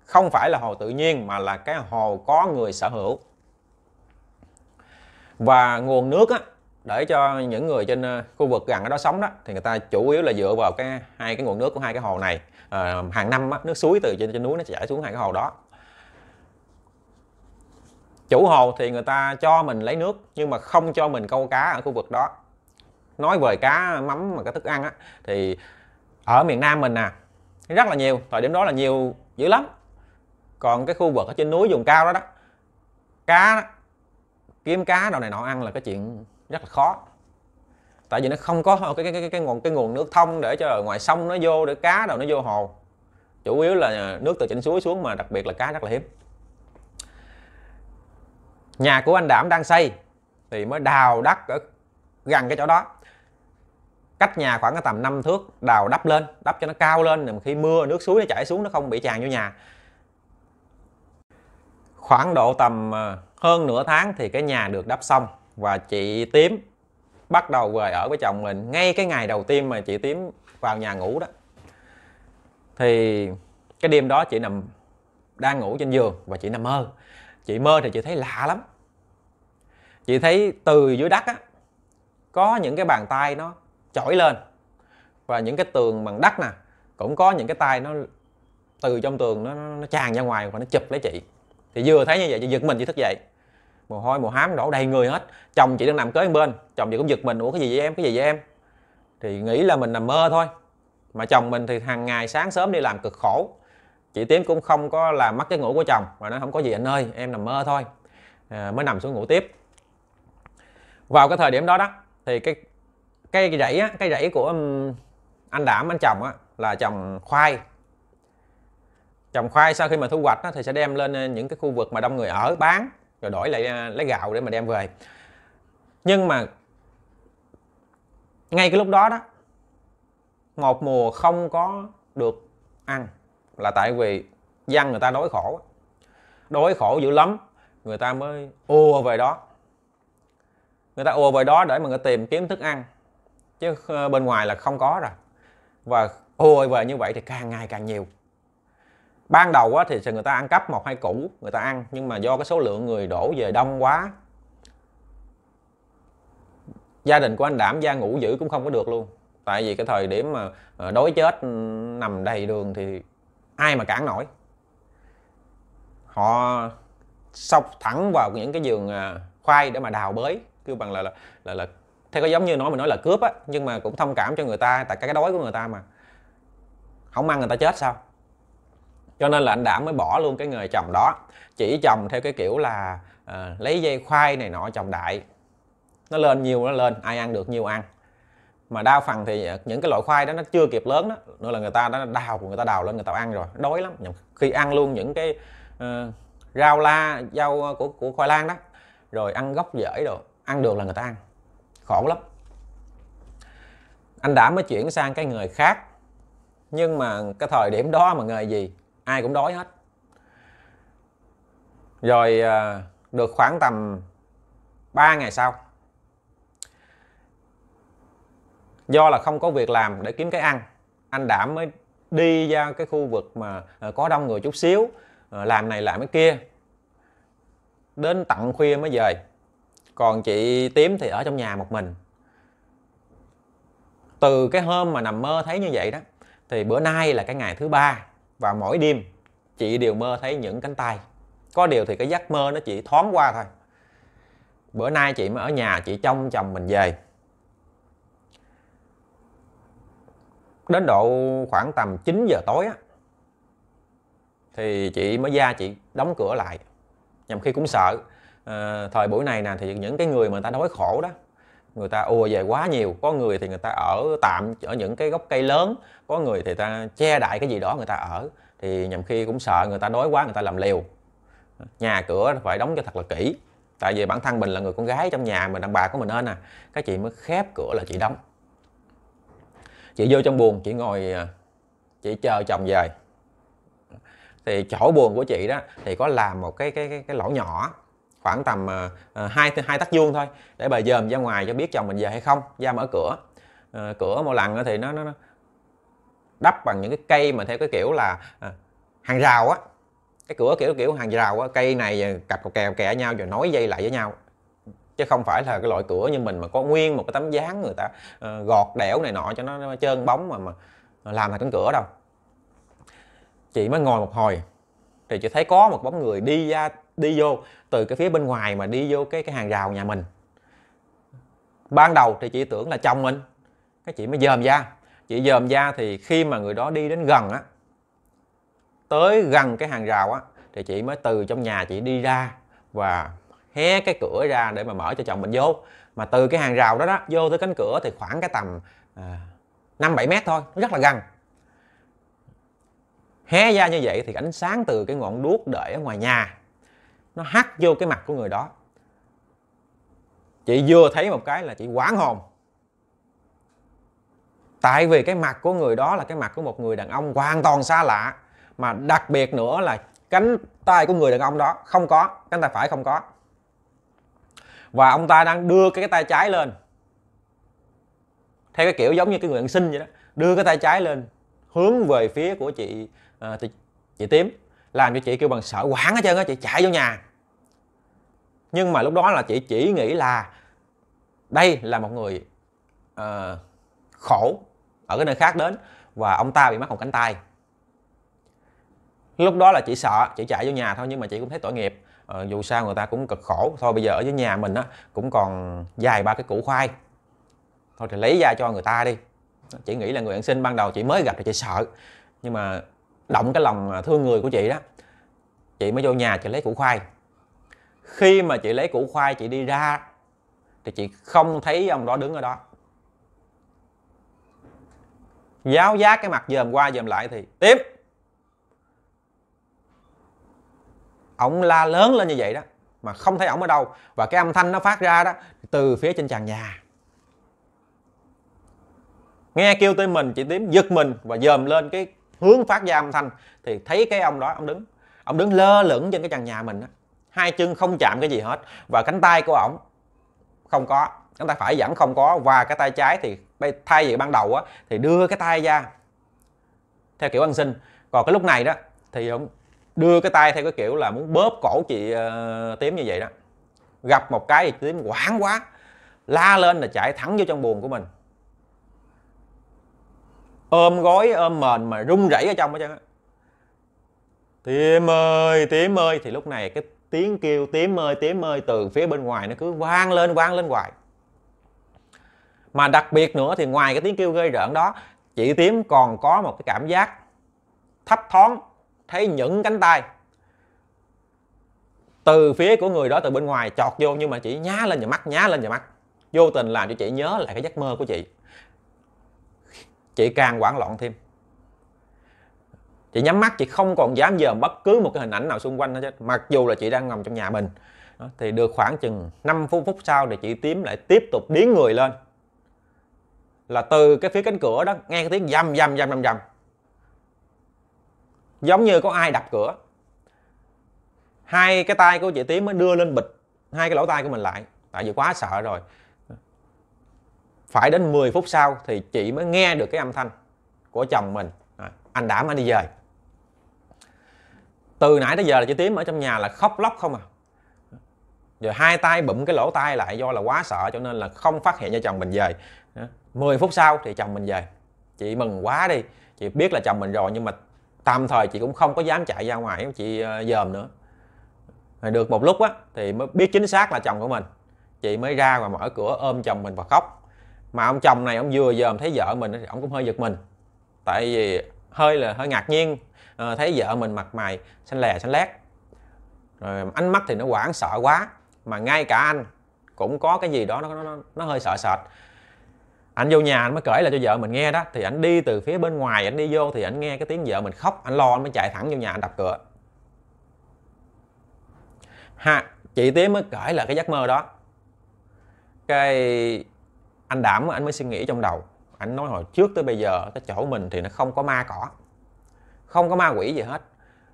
Speaker 1: không phải là hồ tự nhiên mà là cái hồ có người sở hữu và nguồn nước á, để cho những người trên ờ, khu vực gần ở đó sống đó thì người ta chủ yếu là dựa vào cái hai cái nguồn nước của hai cái hồ này à, hàng năm á, nước suối từ trên trên núi nó chảy xuống hai cái hồ đó chủ hồ thì người ta cho mình lấy nước nhưng mà không cho mình câu cá ở khu vực đó nói về cá mắm mà cái thức ăn á thì ở miền Nam mình nè à, rất là nhiều thời điểm đó là nhiều dữ lắm còn cái khu vực ở trên núi vùng cao đó đó cá đó, kiếm cá đồ này nọ ăn là cái chuyện rất là khó tại vì nó không có cái cái cái, cái nguồn cái nguồn nước thông để cho ngoài sông nó vô để cá đâu nó vô hồ chủ yếu là nước từ trên suối xuống mà đặc biệt là cá rất là hiếm nhà của anh đảm đang xây thì mới đào đất ở gần cái chỗ đó cách nhà khoảng cái tầm 5 thước đào đắp lên đắp cho nó cao lên rồi khi mưa nước suối nó chảy xuống nó không bị tràn vô nhà khoảng độ tầm ờ, hơn nửa tháng thì cái nhà được đắp xong và chị tím bắt đầu về ở với chồng mình ngay cái ngày đầu tiên mà chị tím vào nhà ngủ đó thì cái đêm đó chị nằm đang ngủ trên giường và chị nằm mơ chị mơ thì chị thấy lạ lắm chị thấy từ dưới đất á có những cái bàn tay nó chổi lên và những cái tường bằng đất nè cũng có những cái tay nó từ trong tường nó, nó, nó tràn ra ngoài và nó chụp lấy chị thì vừa thấy như vậy chị giật mình chị thức dậy mồ hôi mồ hám đổ đầy người hết chồng chị đang nằm kế bên chồng chị cũng giật mình ủa cái gì vậy em cái gì vậy em thì nghĩ là mình nằm mơ thôi mà chồng mình thì hàng ngày sáng sớm đi làm cực khổ chị tiến cũng không có làm mất cái ngủ của chồng mà nó không có gì anh ơi em nằm mơ thôi à, mới nằm xuống ngủ tiếp vào cái thời điểm đó đó thì cái cái rẫy á, cái rẫy của anh đảm anh chồng á, là chồng khoai chồng khoai sau khi mà thu hoạch á, thì sẽ đem lên ờ, những cái khu vực mà đông người ở bán rồi đổi lại à, lấy gạo để mà đem về nhưng mà ngay cái lúc đó đó một mùa không có được ăn là tại vì dân người ta đói khổ đói khổ dữ lắm người ta mới ùa về đó người ta ùa về đó để mà người tìm kiếm thức ăn chứ ờ, bên ngoài là không có rồi và ùa về như vậy thì càng ngày càng nhiều ban đầu á, thì người ta ăn cắp một hai củ người ta ăn nhưng mà do cái số lượng người đổ về đông quá gia đình của anh đảm gia ngủ giữ cũng không có được luôn tại vì cái thời điểm mà ờ, đói chết ừ, nằm đầy đường thì ai mà cản nổi họ sọc thẳng vào những cái giường à, khoai để mà đào bới kêu bằng là là là, là theo cái giống như nói mình nói là cướp á nhưng mà cũng thông cảm cho người ta tại cái đói của người ta mà không ăn người ta chết sao cho nên là anh đảm mới bỏ luôn cái nghề trồng đó chỉ trồng theo cái kiểu là à, lấy dây khoai này nọ trồng đại nó lên nhiều nó lên ai ăn được nhiều ăn mà đa phần thì những cái loại khoai đó nó chưa kịp lớn đó nữa là người ta đã đào người ta đào lên người ta ăn rồi đói lắm khi ăn luôn những cái uh, rau la rau của của khoai lang đó rồi ăn gốc rễ rồi ăn được là người ta ăn khổ lắm anh đã mới chuyển sang cái người khác nhưng mà cái thời điểm đó mà người gì ai cũng đói hết rồi à, được khoảng tầm 3 ngày sau do là không có việc làm để kiếm cái ăn anh đảm mới đi ra cái khu vực mà à, có đông người chút xíu à, làm này làm cái kia đến tận khuya mới về còn chị tím thì ở trong nhà một mình từ cái hôm mà nằm mơ thấy như vậy đó thì bữa nay là cái ngày thứ ba và mỗi đêm chị đều mơ thấy những cánh tay có điều thì cái giấc mơ nó chỉ thoáng qua thôi bữa nay chị mới ở nhà chị trông chồng mình về đến độ khoảng tầm 9 giờ tối á thì chị mới ra chị đóng cửa lại nhằm khi cũng sợ à, thời buổi này nè thì những cái người mà người ta đói khổ đó người ta ùa về quá nhiều có người thì người ta ở tạm ở những cái gốc cây lớn có người thì ta che đại cái gì đó người ta ở thì nhầm khi cũng sợ người ta đói quá người ta làm liều nhà cửa phải đóng cho thật là kỹ tại vì bản thân mình là người con gái trong nhà mình đàn bà của mình nên à cái chị mới khép cửa là chị đóng chị vô trong buồn chị ngồi à, chị chờ chồng về thì chỗ buồn của chị đó thì có làm một cái cái cái, cái lỗ nhỏ khoảng tầm ờ, ờ, hai hai tấc vuông thôi để bà dòm ra ngoài cho biết chồng mình về hay không ra mở cửa à, cửa một lần thì nó, nó đắp bằng những cái cây mà theo cái kiểu là à, hàng rào á cái cửa kiểu kiểu hàng rào á cây này cặp kèo kè, nhau rồi nối dây lại với nhau chứ không phải là cái loại cửa như mình mà có nguyên một cái tấm dáng người ta uh, gọt đẽo này nọ cho nó, nó trơn bóng mà mà làm thành cánh cửa đâu chị mới ngồi một hồi thì chị thấy có một bóng người đi ra đi vô từ cái phía bên ngoài mà đi vô cái cái hàng rào nhà mình ban đầu thì chị tưởng là chồng mình cái chị mới dòm ra chị dòm ra thì khi mà người đó đi đến gần á tới gần cái hàng rào á thì chị mới từ trong nhà chị đi ra và hé cái cửa ra để mà mở cho chồng mình vô mà từ cái hàng rào đó đó vô tới cánh cửa thì khoảng cái tầm à, năm bảy mét thôi rất là gần hé ra như vậy thì ánh sáng từ cái ngọn đuốc để ở ngoài nhà nó hắt vô cái mặt của người đó chị vừa thấy một cái là chị quảng hồn tại vì cái mặt của người đó là cái mặt của một người đàn ông hoàn toàn xa lạ mà đặc biệt nữa là cánh tay của người đàn ông đó không có cánh tay phải không có và ông ta đang đưa cái tay trái lên theo cái kiểu giống như cái người ăn xin vậy đó đưa cái tay trái lên hướng về phía của chị uh, chị, chị tím làm cho chị kêu bằng sợ quản hết trơn á chị chạy vô nhà nhưng mà lúc đó là chị chỉ nghĩ là đây là một người uh, khổ ở cái nơi khác đến và ông ta bị mắc một cánh tay lúc đó là chị sợ chị chạy vô nhà thôi nhưng mà chị cũng thấy tội nghiệp ờ, dù sao người ta cũng cực khổ thôi bây giờ ở dưới nhà mình á cũng còn dài ba cái củ khoai thôi thì lấy ra cho người ta đi chị nghĩ là người ăn xin ban đầu chị mới gặp thì chị sợ nhưng mà động cái lòng thương người của chị đó chị mới vô nhà chị lấy củ khoai khi mà chị lấy củ khoai chị đi ra thì chị không thấy ông đó đứng ở đó giáo giác cái mặt dòm qua dòm lại thì tiếp ông la lớn lên như vậy đó mà không thấy ổng ở đâu và cái âm thanh nó phát ra đó từ phía trên sàn nhà nghe kêu tới mình chị tím giật mình và dòm lên cái hướng phát ra âm thanh thì thấy cái ông đó ông đứng ông đứng lơ lửng trên cái trần nhà mình đó hai chân không chạm cái gì hết và cánh tay của ổng không có cánh tay phải vẫn không có và cái tay trái thì thay vì ban đầu á thì đưa cái tay ra theo kiểu ăn xin còn cái lúc này đó thì ổng đưa cái tay theo cái kiểu là muốn bóp cổ chị uh, tím như vậy đó gặp một cái thì tím quảng quá la lên là chạy thẳng vô trong buồng của mình ôm gối ôm mền mà run rẩy ở trong đó trơn á tím ơi tím ơi thì lúc này cái tiếng kêu tím ơi tím ơi từ phía bên ngoài nó cứ vang lên vang lên hoài mà đặc biệt nữa thì ngoài cái tiếng kêu gây rợn đó chị tím còn có một cái cảm giác thấp thoáng thấy những cánh tay từ phía của người đó từ bên ngoài chọt vô nhưng mà chị nhá lên và mắt nhá lên và mắt vô tình làm cho chị nhớ lại cái giấc mơ của chị chị càng hoảng loạn thêm chị nhắm mắt chị không còn dám dòm bất cứ một cái hình ảnh nào xung quanh hết trơn mặc dù là chị đang nằm trong nhà mình thì được khoảng chừng 5 phút phút sau thì chị tím lại tiếp tục điến người lên là từ cái phía cánh cửa đó nghe cái tiếng dầm dầm dầm dầm dầm giống như có ai đập cửa hai cái tay của chị tím mới đưa lên bịch hai cái lỗ tai của mình lại tại vì quá sợ rồi phải đến 10 phút sau thì chị mới nghe được cái âm thanh của chồng mình à, anh đảm anh đi về từ nãy tới giờ là chị tím ở trong nhà là khóc lóc không à rồi hai tay bụm cái lỗ tai lại do là quá sợ cho nên là không phát hiện cho chồng mình về 10 phút sau thì chồng mình về chị mừng quá đi chị biết là chồng mình rồi nhưng mà tạm thời chị cũng không có dám chạy ra ngoài chị ờ, dòm nữa được một lúc á thì mới biết chính xác là chồng của mình chị mới ra và mở cửa ôm chồng mình và khóc mà ông chồng này ông vừa dòm thấy vợ mình thì ông cũng hơi giật mình tại vì hơi là hơi ngạc nhiên à, thấy vợ mình mặt mày xanh lè xanh lét rồi ánh mắt thì nó hoảng sợ quá mà ngay cả anh cũng có cái gì đó nó nó, nó hơi sợ sệt anh vô nhà anh mới kể là cho vợ mình nghe đó thì anh đi từ phía bên ngoài anh đi vô thì anh nghe cái tiếng vợ mình khóc anh lo anh mới chạy thẳng vô nhà anh đập cửa ha chị tiến mới kể là cái giấc mơ đó cái anh đảm anh mới suy nghĩ trong đầu anh nói hồi trước tới bây giờ cái chỗ mình thì nó không có ma cỏ không có ma quỷ gì hết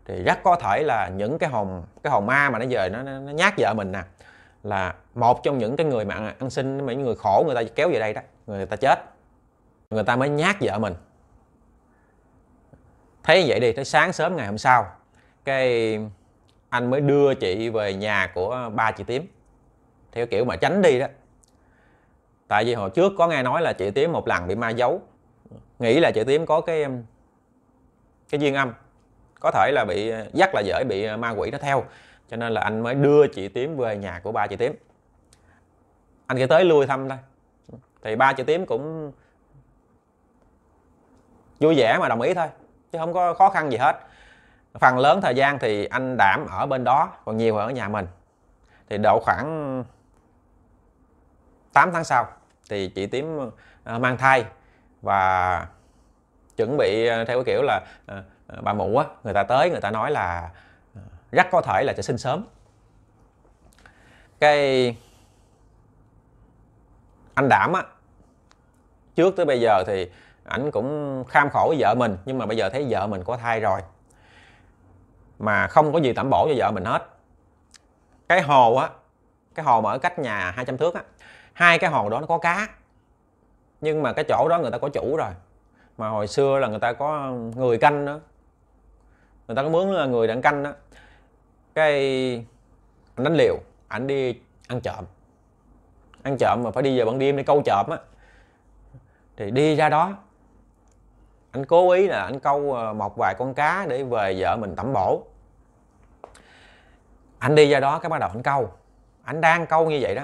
Speaker 1: thì rất có thể là những cái hồn cái hồn ma mà nó về nó, nó nhát vợ mình nè là một trong những cái người mà ăn xin mà những người khổ người ta kéo về đây đó người ta chết người ta mới nhát vợ mình thấy vậy đi tới sáng sớm ngày hôm sau cái anh mới đưa chị về nhà của ba chị tím theo kiểu mà tránh đi đó tại vì hồi trước có nghe nói là chị tím một lần bị ma giấu nghĩ là chị tím có cái cái duyên âm có thể là bị dắt là dễ bị ma quỷ nó theo cho nên là anh mới đưa chị tím về nhà của ba chị tím anh chỉ tới lui thăm thôi thì ba chị tím cũng vui vẻ mà đồng ý thôi chứ không có khó khăn gì hết phần lớn thời gian thì anh đảm ở bên đó còn nhiều ở nhà mình thì độ khoảng 8 tháng sau thì chị tím ờ, mang thai và chuẩn bị ờ, theo cái kiểu là ờ, ờ, bà mụ á người ta tới người ta nói là rất có thể là sẽ sinh sớm cái anh đảm á trước tới bây giờ thì ảnh cũng kham khổ với vợ mình nhưng mà bây giờ thấy vợ mình có thai rồi mà không có gì tẩm bổ cho vợ mình hết cái hồ á cái hồ mà ở cách nhà 200 thước á hai cái hồ đó nó có cá nhưng mà cái chỗ đó người ta có chủ rồi mà hồi xưa là người ta có người canh đó người ta có mướn là người đang canh đó cái anh đánh liều ảnh đi ăn trộm ăn trộm mà phải đi giờ ban đêm để câu trộm á thì đi ra đó anh cố ý là anh câu ờ, một vài con cá để về vợ mình tẩm bổ anh đi ra đó cái bắt đầu anh câu anh đang câu như vậy đó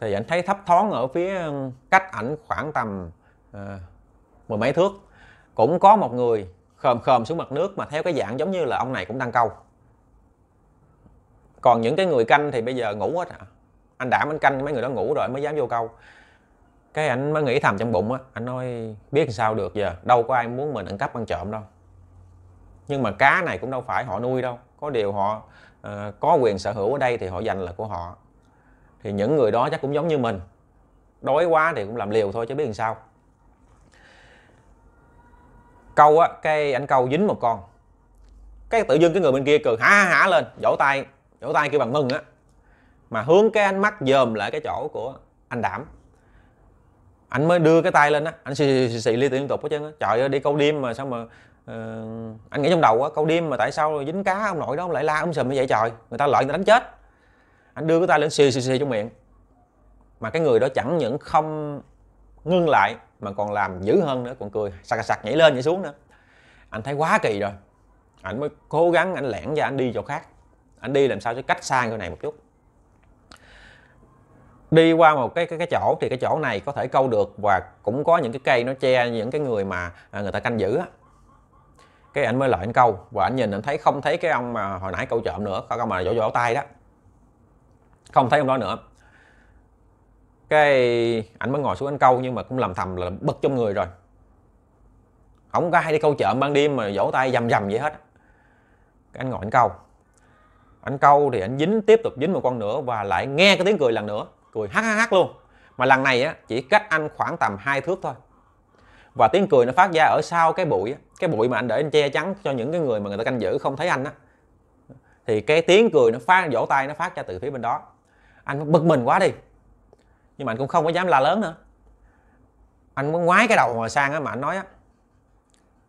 Speaker 1: thì anh thấy thấp thoáng ở phía cách ảnh khoảng tầm ờ, mười mấy thước cũng có một người khờm khờm xuống mặt nước mà theo cái dạng giống như là ông này cũng đang câu còn những cái người canh thì bây giờ ngủ hết à anh đảm anh canh mấy người đó ngủ rồi mới dám vô câu cái anh mới nghĩ thầm trong bụng á anh nói biết sao được giờ đâu có ai muốn mình ăn cắp ăn trộm đâu nhưng mà cá này cũng đâu phải họ nuôi đâu có điều họ uh, có quyền sở hữu ở đây thì họ dành là của họ thì những người đó chắc cũng giống như mình đói quá thì cũng làm liều thôi chứ biết làm sao câu á cái anh câu dính một con cái tự dưng cái người bên kia cười hả hả lên vỗ tay vỗ tay kêu bằng mừng á mà hướng cái ánh mắt dòm lại cái chỗ của anh đảm anh mới đưa cái tay lên á anh xì xì, xì liên liên tục hết trơn á trời ơi đi câu đêm mà sao mà uh, anh nghĩ trong đầu á câu đêm mà tại sao dính cá ông nội đó ông lại la ông um sùm như vậy trời người ta lợi người ta đánh chết anh đưa cái tay lên xì xì xì trong miệng mà cái người đó chẳng những không ngưng lại mà còn làm dữ hơn nữa còn cười sặc sặc nhảy lên nhảy xuống nữa anh thấy quá kỳ rồi anh mới cố gắng anh lẻn ra anh đi chỗ khác anh đi làm sao cho cách xa người này một chút đi qua một cái cái cái chỗ thì cái chỗ này có thể câu được và cũng có những cái cây nó che những cái người mà à, người ta canh giữ á cái anh mới lại anh câu và anh nhìn anh thấy không thấy cái ông mà hồi nãy câu trộm nữa không mà vỗ vỗ tay đó không thấy ông đó nữa cái ảnh mới ngồi xuống anh câu nhưng mà cũng làm thầm là bật trong người rồi không có hay đi câu chợ ban đêm mà vỗ tay dầm dầm vậy hết cái anh ngồi anh câu anh câu thì anh dính tiếp tục dính một con nữa và lại nghe cái tiếng cười lần nữa cười hắc hắc hắc luôn mà lần này á chỉ cách anh khoảng tầm hai thước thôi và tiếng cười nó phát ra ở sau cái bụi á. cái bụi mà anh để anh che chắn cho những cái người mà người ta canh giữ không thấy anh á thì cái tiếng cười nó phát vỗ tay nó phát ra từ phía bên đó anh bực mình quá đi nhưng mà anh cũng không có dám la lớn nữa anh muốn ngoái cái đầu mà sang á mà anh nói á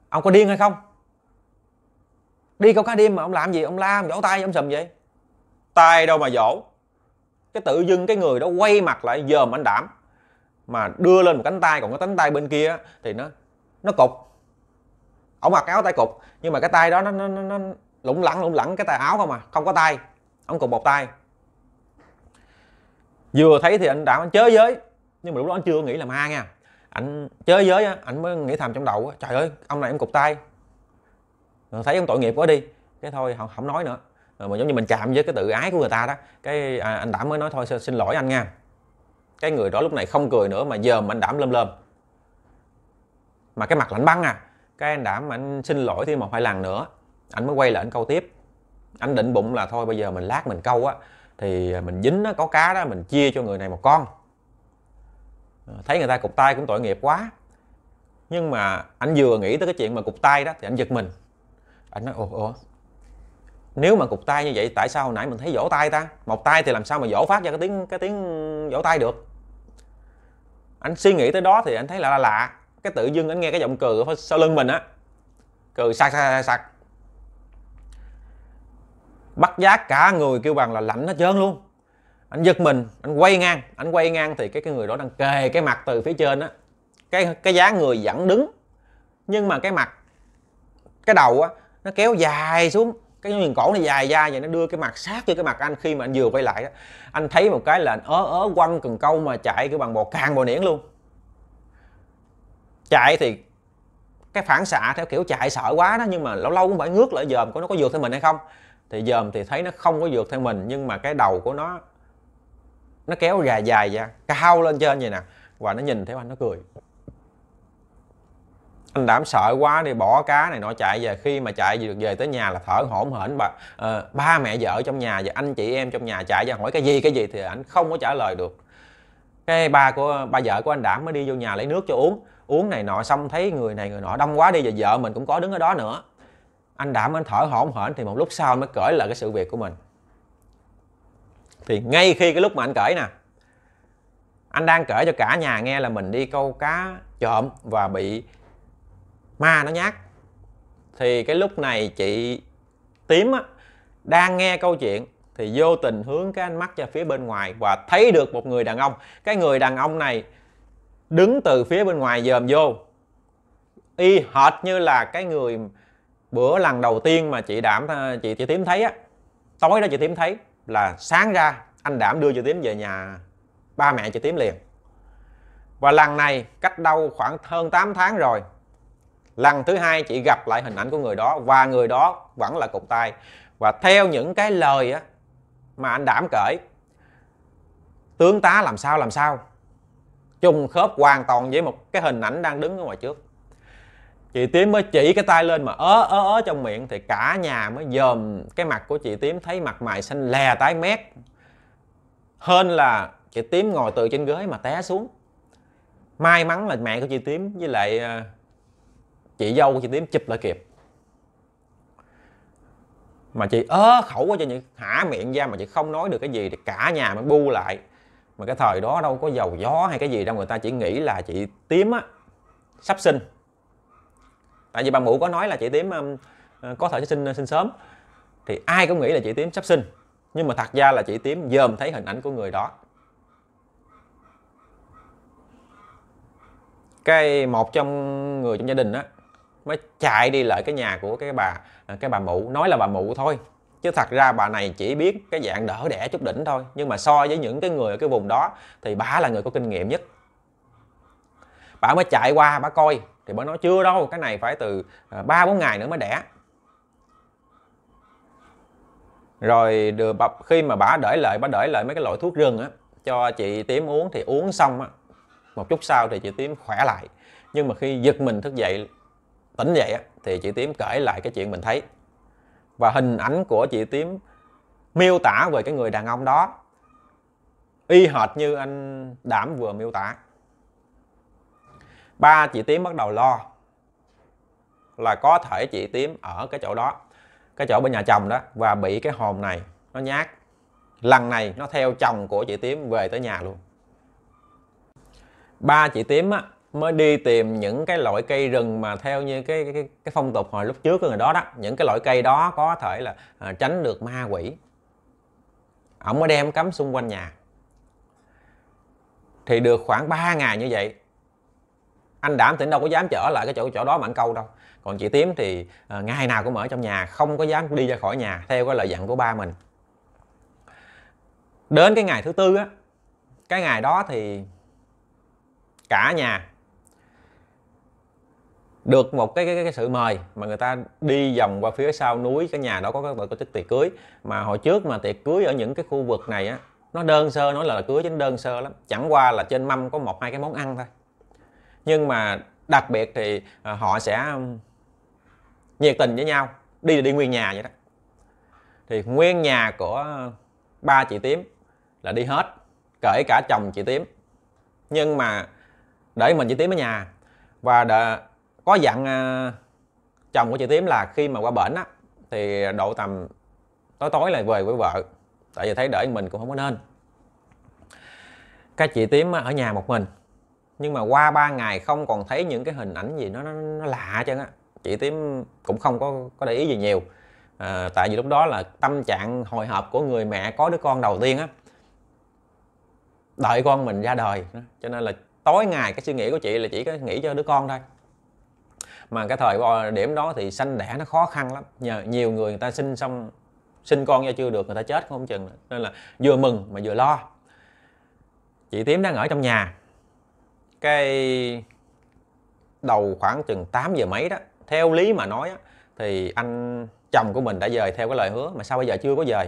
Speaker 1: ông có điên hay không đi câu cá đêm mà ông làm gì ông la ông vỗ tay ông sầm vậy tay đâu mà vỗ cái tự dưng cái người đó quay mặt lại giờ mà anh đảm mà đưa lên một cánh tay còn cái cánh tay bên kia thì nó nó cục ông mặc áo tay cục nhưng mà cái tay đó nó nó nó, nó lủng lẳng lủng lẳng cái tay áo không à không có tay ông cục một tay vừa thấy thì anh đảm anh chớ giới nhưng mà lúc đó anh chưa nghĩ là ma nha anh chơi giới anh mới nghĩ thầm trong đầu trời ơi ông này em cục tay rồi thấy ông tội nghiệp quá đi cái thôi không, không nói nữa rồi mà giống như mình chạm với cái tự ái của người ta đó cái à, anh đảm mới nói thôi xin lỗi anh nha cái người đó lúc này không cười nữa mà giờ mà anh đảm lơm lơm mà cái mặt lạnh băng à cái anh đảm anh xin lỗi thêm một hai lần nữa anh mới quay lại anh câu tiếp anh định bụng là thôi bây giờ mình lát mình câu á thì mình dính nó có cá đó mình chia cho người này một con ờ, thấy người ta cục tay cũng tội nghiệp quá nhưng mà anh vừa nghĩ tới cái chuyện mà cục tay đó thì anh giật mình anh nói ồ ồ nếu mà cục tay như vậy tại sao hồi nãy mình thấy vỗ tay ta một tay thì làm sao mà vỗ phát ra cái tiếng cái tiếng vỗ tay được anh suy nghĩ tới đó thì anh thấy là lạ, lạ. cái tự dưng anh nghe cái giọng cười ở sau lưng mình á cười sặc sặc sặc bắt giác cả người kêu bằng là lạnh hết trơn luôn anh giật mình anh quay ngang anh quay ngang thì cái cái người đó đang kề cái mặt từ phía trên á cái cái dáng người vẫn đứng nhưng mà cái mặt cái đầu á nó kéo dài xuống cái miền cổ này dài ra vậy nó đưa cái mặt sát vô cái mặt anh khi mà anh vừa quay lại đó anh thấy một cái là anh ớ ớ quăng cần câu mà chạy cái bằng bò càng bò niễn luôn chạy thì cái phản xạ theo kiểu chạy sợ quá đó nhưng mà lâu lâu cũng phải ngước lại dòm có nó có vượt theo mình hay không thì dòm thì thấy nó không có vượt theo mình nhưng mà cái đầu của nó nó kéo dài dài ra cao lên trên vậy nè và nó nhìn thấy anh nó cười anh đảm sợ quá đi bỏ cá này nọ chạy về khi mà chạy được về tới nhà là thở hổn hển bà à, ba mẹ vợ trong nhà và anh chị em trong nhà chạy ra hỏi cái gì cái gì thì anh không có trả lời được cái ba của ba vợ của anh đảm mới đi vô nhà lấy nước cho uống uống này nọ xong thấy người này người nọ đông quá đi và vợ mình cũng có đứng ở đó nữa anh đảm anh thở hổn hển thì một lúc sau mới cởi lại cái sự việc của mình thì ngay khi cái lúc mà anh cởi nè anh đang kể cho cả nhà nghe là mình đi câu cá trộm và bị ma nó nhát thì cái lúc này chị tím á, đang nghe câu chuyện thì vô tình hướng cái ánh mắt ra phía bên ngoài và thấy được một người đàn ông cái người đàn ông này đứng từ phía bên ngoài dòm vô y hệt như là cái người bữa lần đầu tiên mà chị đảm à, chị chị tím thấy á tối đó chị tím thấy là sáng ra anh đảm đưa chị tím về nhà ba mẹ chị tím liền và lần này cách đâu khoảng hơn 8 tháng rồi lần thứ hai chị gặp lại hình ảnh của người đó và người đó vẫn là cục tay và theo những cái lời á mà anh đảm kể tướng tá làm sao làm sao trùng khớp hoàn toàn với một cái hình ảnh đang đứng ở ngoài trước chị tím mới chỉ cái tay lên mà ớ ớ ớ trong miệng thì cả nhà mới dòm cái mặt của chị tím thấy mặt mày xanh lè tái mét hơn là chị tím ngồi từ trên ghế mà té xuống may mắn là mẹ của chị tím với lại ờ, chị dâu của chị tím chụp lại kịp mà chị ớ khẩu quá cho những hả miệng ra mà chị không nói được cái gì thì cả nhà mới bu lại mà cái thời đó đâu có dầu gió hay cái gì đâu người ta chỉ nghĩ là chị tím á sắp sinh tại vì bà mụ có nói là chị tím um, có thể sẽ sinh sinh sớm thì ai cũng nghĩ là chị tím sắp sinh nhưng mà thật ra là chị tím dòm thấy hình ảnh của người đó cái một trong người trong gia đình á mới chạy đi lại cái nhà của cái bà ờ, cái bà mụ nói là bà mụ thôi chứ thật ra bà này chỉ biết cái dạng đỡ đẻ chút đỉnh thôi nhưng mà so với những cái người ở cái vùng đó thì bà là người có kinh nghiệm nhất bà mới chạy qua bà coi thì bởi nó chưa đâu cái này phải từ à, ba bốn ngày nữa mới đẻ rồi được khi mà bà để lại bà để lại mấy cái loại thuốc rừng á cho chị tím uống thì uống xong á một chút sau thì chị tím khỏe lại nhưng mà khi giật mình thức dậy tỉnh dậy á thì chị tím kể lại cái chuyện mình thấy và hình ảnh của chị tím miêu tả về cái người đàn ông đó y hệt như anh đảm vừa miêu tả ba chị tím bắt đầu lo là có thể chị tím ở cái chỗ đó cái chỗ bên nhà chồng đó và bị cái hồn này nó nhát lần này nó theo chồng của chị tím về tới nhà luôn ba chị tím á, mới đi tìm những cái loại cây rừng mà theo như cái cái, cái phong tục hồi lúc trước của người đó đó những cái loại cây đó có thể là à, tránh được ma quỷ ổng mới đem cắm xung quanh nhà thì được khoảng 3 ngày như vậy anh đảm tỉnh đâu có dám trở lại cái chỗ chỗ đó mà ăn câu đâu còn chị tím thì à, ngày nào cũng ở trong nhà không có dám đi ra khỏi nhà theo cái lời dặn của ba mình đến cái ngày thứ tư á cái ngày đó thì cả nhà được một cái, cái cái sự mời mà người ta đi vòng qua phía sau núi cái nhà đó có cái tổ chức tiệc cưới mà hồi trước mà tiệc cưới ở những cái khu vực này á nó đơn sơ nói là, là cưới chính đơn sơ lắm chẳng qua là trên mâm có một hai cái món ăn thôi nhưng mà đặc biệt thì à, họ sẽ nhiệt tình với nhau đi là đi nguyên nhà vậy đó thì nguyên nhà của ba chị tím là đi hết kể cả chồng chị tím nhưng mà để mình chị tím ở nhà và đợi, có dặn à, chồng của chị tím là khi mà qua bển á thì độ tầm tối tối là về với vợ tại vì thấy đợi mình cũng không có nên các chị tím ở nhà một mình nhưng mà qua 3 ngày không còn thấy những cái hình ảnh gì nó nó, nó lạ chứ á chị tím cũng không có có để ý gì nhiều à, tại vì lúc đó là tâm trạng hồi hộp của người mẹ có đứa con đầu tiên á đợi con mình ra đời cho nên là tối ngày cái suy nghĩ của chị là chỉ có nghĩ cho đứa con thôi mà cái thời điểm đó thì sanh đẻ nó khó khăn lắm nhờ nhiều người người ta sinh xong sinh con ra chưa được người ta chết không chừng nên là vừa mừng mà vừa lo chị tím đang ở trong nhà cái đầu khoảng chừng 8 giờ mấy đó theo lý mà nói á, thì anh chồng của mình đã dời theo cái lời hứa mà sao bây giờ chưa có dời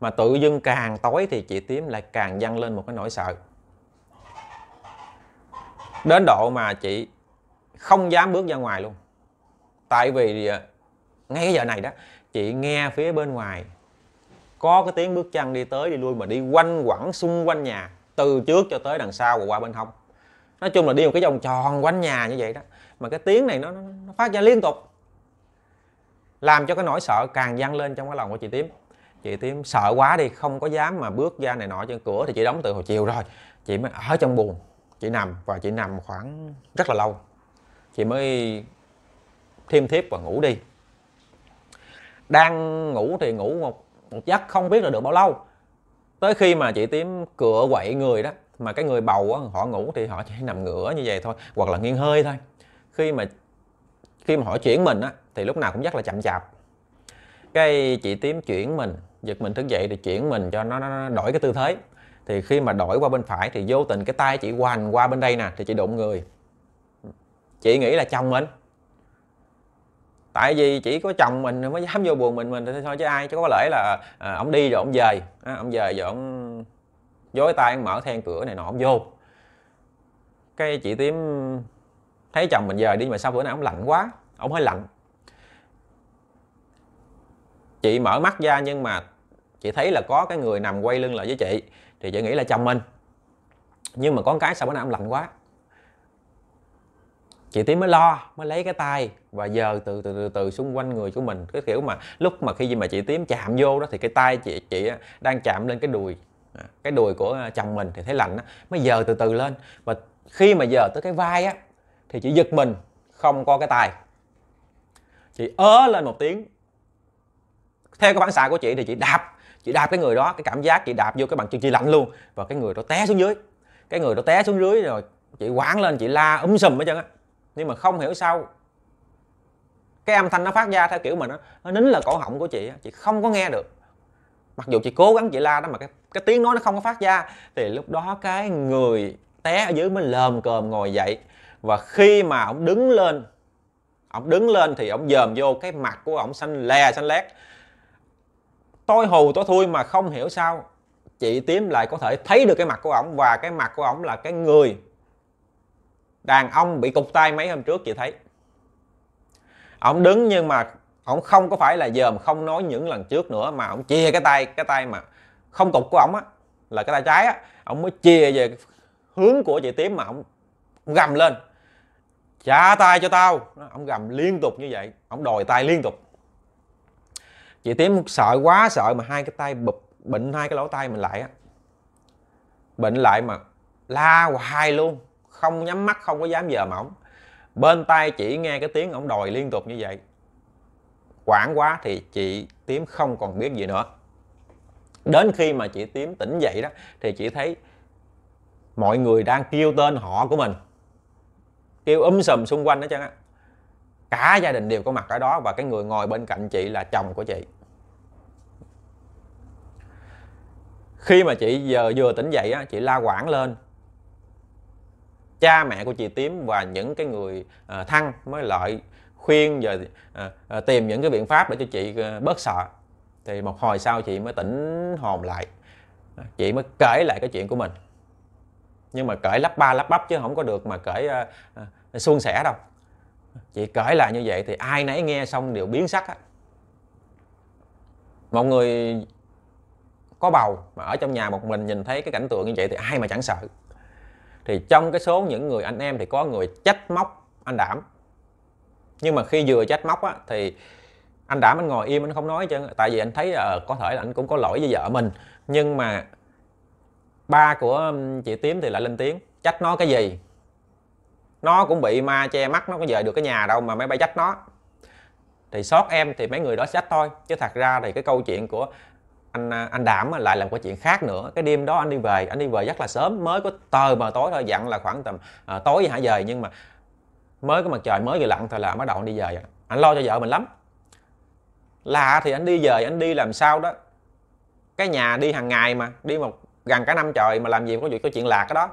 Speaker 1: mà tự dưng càng tối thì chị tím lại càng dâng lên một cái nỗi sợ đến độ mà chị không dám bước ra ngoài luôn tại vì à, ngay cái giờ này đó chị nghe phía bên ngoài có cái tiếng bước chân đi tới đi lui mà đi quanh quẩn xung quanh nhà từ trước cho tới đằng sau và qua bên hông nói chung là đi một cái vòng tròn quanh nhà như vậy đó mà cái tiếng này nó, nó phát ra liên tục làm cho cái nỗi sợ càng dâng lên trong cái lòng của chị tím chị tím sợ quá đi không có dám mà bước ra này nọ trên cửa thì chị đóng từ hồi chiều rồi chị mới ở trong buồn chị nằm và chị nằm khoảng rất là lâu chị mới thêm thiếp và ngủ đi đang ngủ thì ngủ một, một giấc không biết là được bao lâu tới khi mà chị tím cựa quậy người đó mà cái người bầu á, họ ngủ thì họ chỉ nằm ngửa như vậy thôi hoặc là nghiêng hơi thôi khi mà khi mà họ chuyển mình á, thì lúc nào cũng rất là chậm chạp cái chị tím chuyển mình giật mình thức dậy thì chuyển mình cho nó, nó đổi cái tư thế thì khi mà đổi qua bên phải thì vô tình cái tay chị hoành qua bên đây nè thì chị đụng người chị nghĩ là chồng mình tại vì chỉ có chồng mình mới dám vô buồn mình mình thôi chứ ai chứ có lẽ là à, ông đi rồi ông về à, ông về rồi ông dối tay mở then cửa này nọ không vô cái chị tím thấy chồng mình giờ đi mà sao bữa nay ông lạnh quá ông hơi lạnh chị mở mắt ra nhưng mà chị thấy là có cái người nằm quay lưng lại với chị thì chị nghĩ là chồng mình nhưng mà có cái sao bữa nay ông lạnh quá chị tím mới lo mới lấy cái tay và giờ từ từ từ từ xung quanh người của mình cái kiểu mà lúc mà khi mà chị tím chạm vô đó thì cái tay chị chị đang chạm lên cái đùi À, cái đùi của à, chồng mình thì thấy lạnh á mới giờ từ từ lên và khi mà giờ tới cái vai á thì chỉ giật mình không có cái tay chị ớ lên một tiếng theo cái bản xạ của chị thì chị đạp chị đạp cái người đó cái cảm giác chị đạp vô cái bàn chân chị lạnh luôn và cái người đó té xuống dưới cái người đó té xuống dưới rồi chị quảng lên chị la ấm um sùm hết trơn á nhưng mà không hiểu sao cái âm thanh nó phát ra theo kiểu mà nó, nó nín là cổ họng của chị chị không có nghe được mặc dù chị cố gắng chị la đó mà cái cái tiếng nói nó không có phát ra thì lúc đó cái người té ở dưới mới lờm cờm ngồi dậy và khi mà ông đứng lên ông đứng lên thì ông dòm vô cái mặt của ông xanh lè xanh lét tôi hù tôi thui mà không hiểu sao chị tím lại có thể thấy được cái mặt của ổng và cái mặt của ổng là cái người đàn ông bị cục tay mấy hôm trước chị thấy ổng đứng nhưng mà ổng không có phải là giờ mà không nói những lần trước nữa mà ổng chia cái tay cái tay mà không tục của ổng á là cái tay trái á ổng mới chia về hướng của chị tím mà ổng gầm lên trả tay cho tao ổng gầm liên tục như vậy ổng đòi tay liên tục chị tím sợ quá sợ mà hai cái tay bụp bệnh hai cái lỗ tay mình lại á bệnh lại mà la hoài luôn không nhắm mắt không có dám giờ mà ổng bên tay chỉ nghe cái tiếng ổng đòi liên tục như vậy quảng quá thì chị tím không còn biết gì nữa đến khi mà chị tím tỉnh dậy đó thì chị thấy mọi người đang kêu tên họ của mình kêu um sùm xung quanh đó chứ á cả gia đình đều có mặt ở đó và cái người ngồi bên cạnh chị là chồng của chị khi mà chị giờ vừa tỉnh dậy á, chị la quảng lên cha mẹ của chị tím và những cái người à, thân mới lợi khuyên rồi à, à, tìm những cái biện pháp để cho chị à, bớt sợ thì một hồi sau chị mới tỉnh hồn lại à, chị mới kể lại cái chuyện của mình nhưng mà kể lắp ba lắp bắp chứ không có được mà kể à, à, suôn sẻ đâu chị kể lại như vậy thì ai nấy nghe xong đều biến sắc á một người có bầu mà ở trong nhà một mình nhìn thấy cái cảnh tượng như vậy thì ai mà chẳng sợ thì trong cái số những người anh em thì có người trách móc anh đảm nhưng mà khi vừa trách móc á thì anh đảm anh ngồi im anh không nói chứ tại vì anh thấy ờ có thể là anh cũng có lỗi với vợ mình nhưng mà ba của chị tím thì lại lên tiếng trách nó cái gì nó cũng bị ma che mắt nó có về được cái nhà đâu mà mấy bay trách nó thì sót em thì mấy người đó trách thôi chứ thật ra thì cái câu chuyện của anh à, anh đảm lại làm cái chuyện khác nữa cái đêm đó anh đi về anh đi về rất là sớm mới có tờ mà tối thôi dặn là khoảng tầm à, tối hả về nhưng mà mới cái mặt trời mới vừa lặn thôi là bắt đầu anh đi về rồi anh lo cho vợ mình lắm lạ thì anh đi về anh đi làm sao đó cái nhà đi hàng ngày mà đi một gần cả năm trời mà làm gì có chuyện có chuyện lạc cái đó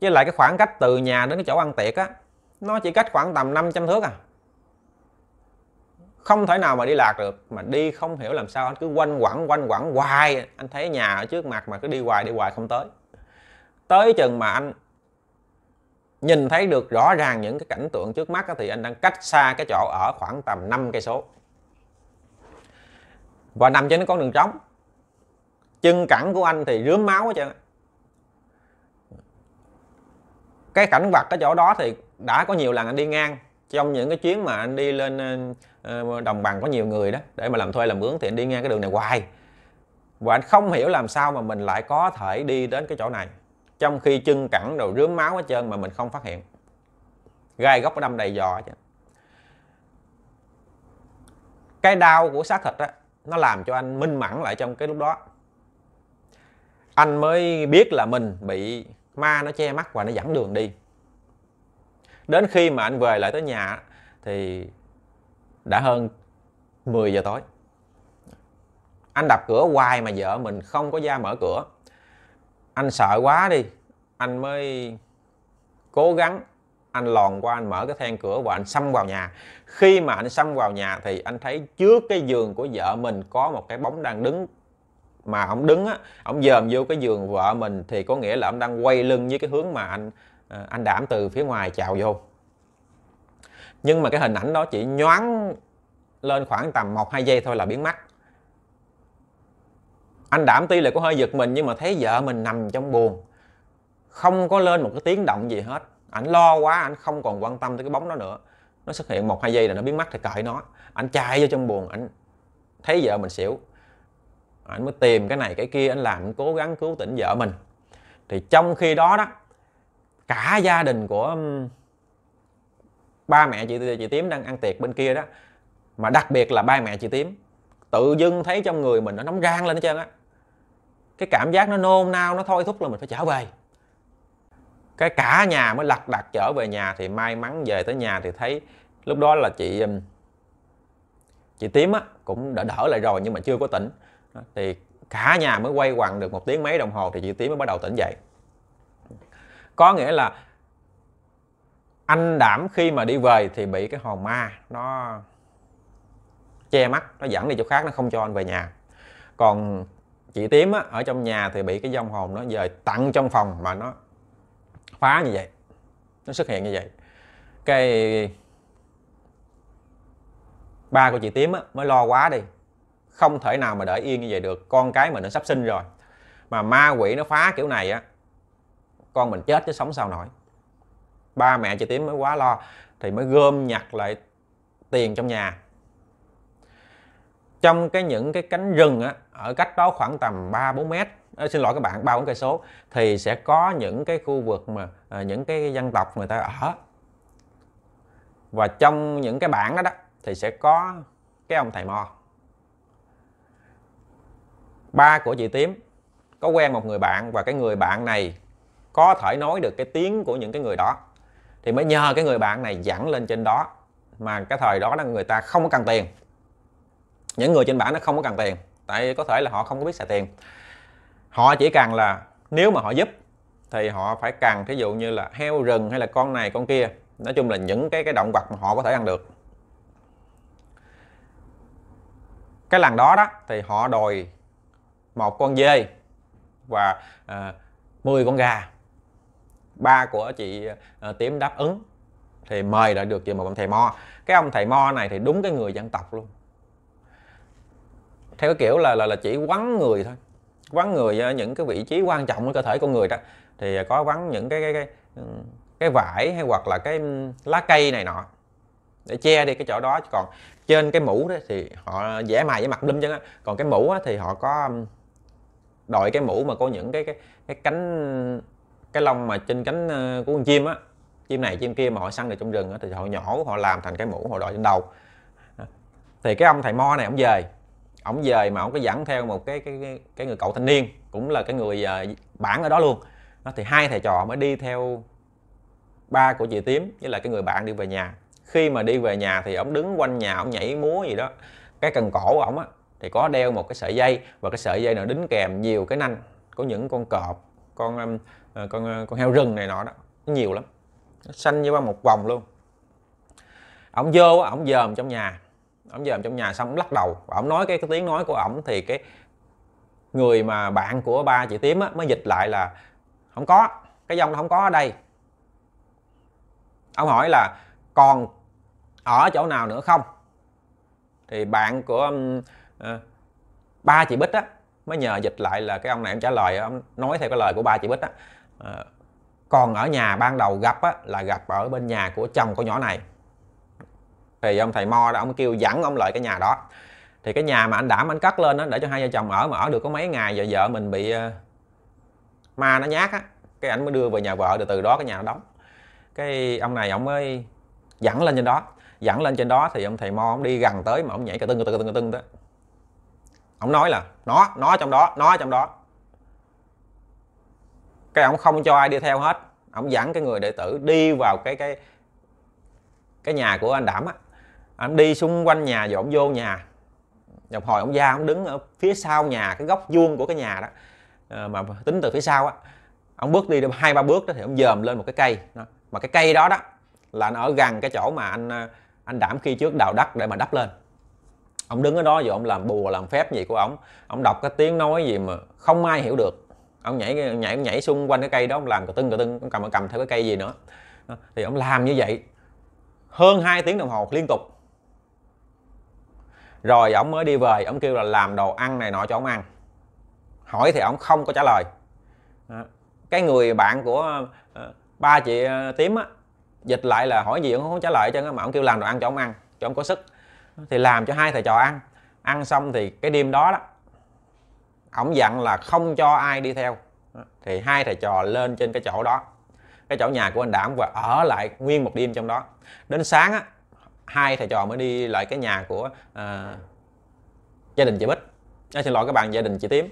Speaker 1: với lại cái khoảng cách từ nhà đến cái chỗ ăn tiệc á nó chỉ cách khoảng tầm 500 thước à không thể nào mà đi lạc được mà đi không hiểu làm sao anh cứ quanh quẩn quanh quẩn hoài anh thấy nhà ở trước mặt mà cứ đi hoài đi hoài không tới tới chừng mà anh nhìn thấy được rõ ràng những cái cảnh tượng trước mắt thì anh đang cách xa cái chỗ ở khoảng tầm 5 cây số và nằm trên cái con đường trống chân cẳng của anh thì rướm máu hết trơn cái cảnh vật cái chỗ đó thì đã có nhiều lần anh đi ngang trong những cái chuyến mà anh đi lên ờ, ờ, đồng bằng có nhiều người đó để mà làm thuê làm mướn thì anh đi ngang cái đường này hoài và anh không hiểu làm sao mà mình lại có thể đi đến cái chỗ này trong khi chân cẳng rồi rướm máu hết trơn mà mình không phát hiện gai góc đâm đầy giò chứ cái đau của xác thịt á nó làm cho anh minh mẫn lại trong cái lúc đó anh mới biết là mình bị ma nó che mắt và nó dẫn đường đi đến khi mà anh về lại tới nhà thì đã hơn 10 giờ tối anh đập cửa hoài mà vợ mình không có ra mở cửa anh sợ quá đi anh mới cố gắng anh lòn qua anh mở cái then cửa và anh xông vào nhà khi mà anh xông vào nhà thì anh thấy trước cái giường của vợ mình có một cái bóng đang đứng mà ông đứng á ông dòm vô cái giường vợ mình thì có nghĩa là ông đang quay lưng với cái hướng mà anh ờ, anh đảm từ phía ngoài chào vô nhưng mà cái hình ảnh đó chỉ nhoáng lên khoảng tầm một hai giây thôi là biến mất anh đảm tuy là có hơi giật mình nhưng mà thấy vợ mình nằm trong buồn không có lên một cái tiếng động gì hết ảnh lo quá anh không còn quan tâm tới cái bóng đó nữa nó xuất hiện một hai giây là nó biến mất thì cởi nó anh chạy vô trong buồn ảnh thấy vợ mình xỉu anh mới tìm cái này cái kia anh làm cố gắng cứu tỉnh vợ mình thì trong khi đó đó cả gia đình của ba mẹ chị chị tím đang ăn tiệc bên kia đó mà đặc biệt là ba mẹ chị tím tự dưng thấy trong người mình nó nóng rang lên hết trơn á cái cảm giác nó nôn nao nó thôi thúc là mình phải trở về cái cả nhà mới lật đặt trở về nhà thì may mắn về tới nhà thì thấy lúc đó là chị um, chị tím á cũng đã đỡ lại rồi nhưng mà chưa có tỉnh thì cả nhà mới quay quần được một tiếng mấy đồng hồ thì chị tím mới bắt đầu tỉnh dậy có nghĩa là anh đảm khi mà đi về thì bị cái hồn ma nó che mắt nó dẫn đi chỗ khác nó không cho anh về nhà còn chị tím á, ở trong nhà thì bị cái dông hồn nó dời tặng trong phòng mà nó phá như vậy nó xuất hiện như vậy cái ba của chị tím á, mới lo quá đi không thể nào mà để yên như vậy được con cái mà nó sắp sinh rồi mà ma quỷ nó phá kiểu này á con mình chết chứ sống sao nổi ba mẹ chị tím mới quá lo thì mới gom nhặt lại tiền trong nhà trong cái những cái cánh rừng á, ở cách đó khoảng tầm 3 4 mét ờ, xin lỗi các bạn ba bốn cây số thì sẽ có những cái khu vực mà à, những cái dân tộc người ta ở và trong những cái bản đó đó thì sẽ có cái ông thầy mò ba của chị tím có quen một người bạn và cái người bạn này có thể nói được cái tiếng của những cái người đó thì mới nhờ cái người bạn này dẫn lên trên đó mà cái thời đó là người ta không có cần tiền những người trên bảng nó không có cần tiền tại có thể là họ không có biết xài tiền họ chỉ cần là nếu mà họ giúp thì họ phải cần thí dụ như là heo rừng hay là con này con kia nói chung là những cái cái động vật mà họ có thể ăn được cái làng đó đó thì họ đòi một con dê và à, ờ, 10 con gà ba của chị à, ờ, tím đáp ứng thì mời lại được chị một ông thầy mo cái ông thầy mo này thì đúng cái người dân tộc luôn theo cái kiểu là là, là chỉ quấn người thôi quấn người những cái vị trí quan trọng của cơ thể con người đó thì à, có quấn những cái cái cái cái vải hay hoặc là cái lá cây này nọ để che đi cái chỗ đó còn trên cái mũ đó thì họ vẽ mài với mặt lum chứ, còn cái mũ thì họ có đội cái mũ mà có những cái cái cái cánh cái lông mà trên cánh của con chim á chim này chim kia mà họ săn được trong rừng á thì họ nhỏ họ làm thành cái mũ họ đội trên đầu thì cái ông thầy mo này ông về ổng về mà ổng có dẫn theo một cái cái cái, người cậu thanh niên cũng là cái người uh, à, bản ở đó luôn nó thì hai thầy trò mới đi theo ba của chị tím với là cái người bạn đi về nhà khi mà đi về nhà thì ổng đứng quanh nhà ổng nhảy múa gì đó cái cần cổ của ổng á thì có đeo một cái sợi dây và cái sợi dây nó đính kèm nhiều cái nanh có những con cọp con um, à, con à, con heo rừng này nọ đó nhiều lắm nó xanh như ba một vòng luôn ổng vô ổng dòm trong nhà ổng về trong nhà xong ổng lắc đầu và ổng nói cái, cái tiếng nói của ổng thì cái người mà bạn của ba chị tím á, mới dịch lại là không có cái dòng nó không có ở đây ông hỏi là còn ở chỗ nào nữa không thì bạn của à, ba chị bích á mới nhờ dịch lại là cái ông này em trả lời ông nói theo cái lời của ba chị bích á à, còn ở nhà ban đầu gặp á là gặp ở bên nhà của chồng của nhỏ này thì ông thầy mo đó ông kêu dẫn ông lại cái nhà đó thì cái nhà mà anh đảm anh cất lên đó để cho hai vợ chồng ở mà ở được có mấy ngày giờ vợ mình bị ờ, ma nó nhát á cái ảnh mới đưa về nhà vợ rồi từ đó cái nhà nó đóng cái ông này ông mới dẫn lên trên đó dẫn lên trên đó thì ông thầy mo ông đi gần tới mà ông nhảy cà tưng cà tưng cà tưng, tưng tới ông nói là nó nó trong đó nó trong đó cái ông không cho ai đi theo hết ông dẫn cái người đệ tử đi vào cái cái cái nhà của anh đảm á anh đi xung quanh nhà rồi ổng vô nhà một hồi ông ra ông đứng ở phía sau nhà cái góc vuông của cái nhà đó ờ, mà tính từ phía sau á ông bước đi được hai ba bước đó thì ông dòm lên một cái cây đó. mà cái cây đó đó là nó ở gần cái chỗ mà anh ờ, anh đảm khi trước đào đất để mà đắp lên ông đứng ở đó rồi ông làm bùa làm phép gì của ông ông đọc cái tiếng nói gì mà không ai hiểu được ông nhảy nhảy nhảy xung quanh cái cây đó ông làm cờ tưng cờ tưng ông cầm cầm theo cái cây gì nữa thì ông làm như vậy hơn 2 tiếng đồng hồ liên tục rồi ổng mới đi về ổng kêu là làm đồ ăn này nọ cho ổng ăn hỏi thì ổng không có trả lời ờ, cái người bạn của ờ, ba chị ờ, tím á dịch lại là hỏi gì ổng không trả lời cho mà ổng kêu làm đồ ăn cho ổng ăn cho ổng có sức thì làm cho hai thầy trò ăn ăn xong thì cái đêm đó đó ổng dặn là không cho ai đi theo thì hai thầy trò lên trên cái chỗ đó cái chỗ nhà của anh đảm và ở lại nguyên một đêm trong đó đến sáng á hai thầy trò mới đi lại cái nhà của à, gia đình chị Bích à, xin lỗi các bạn gia đình chị Tím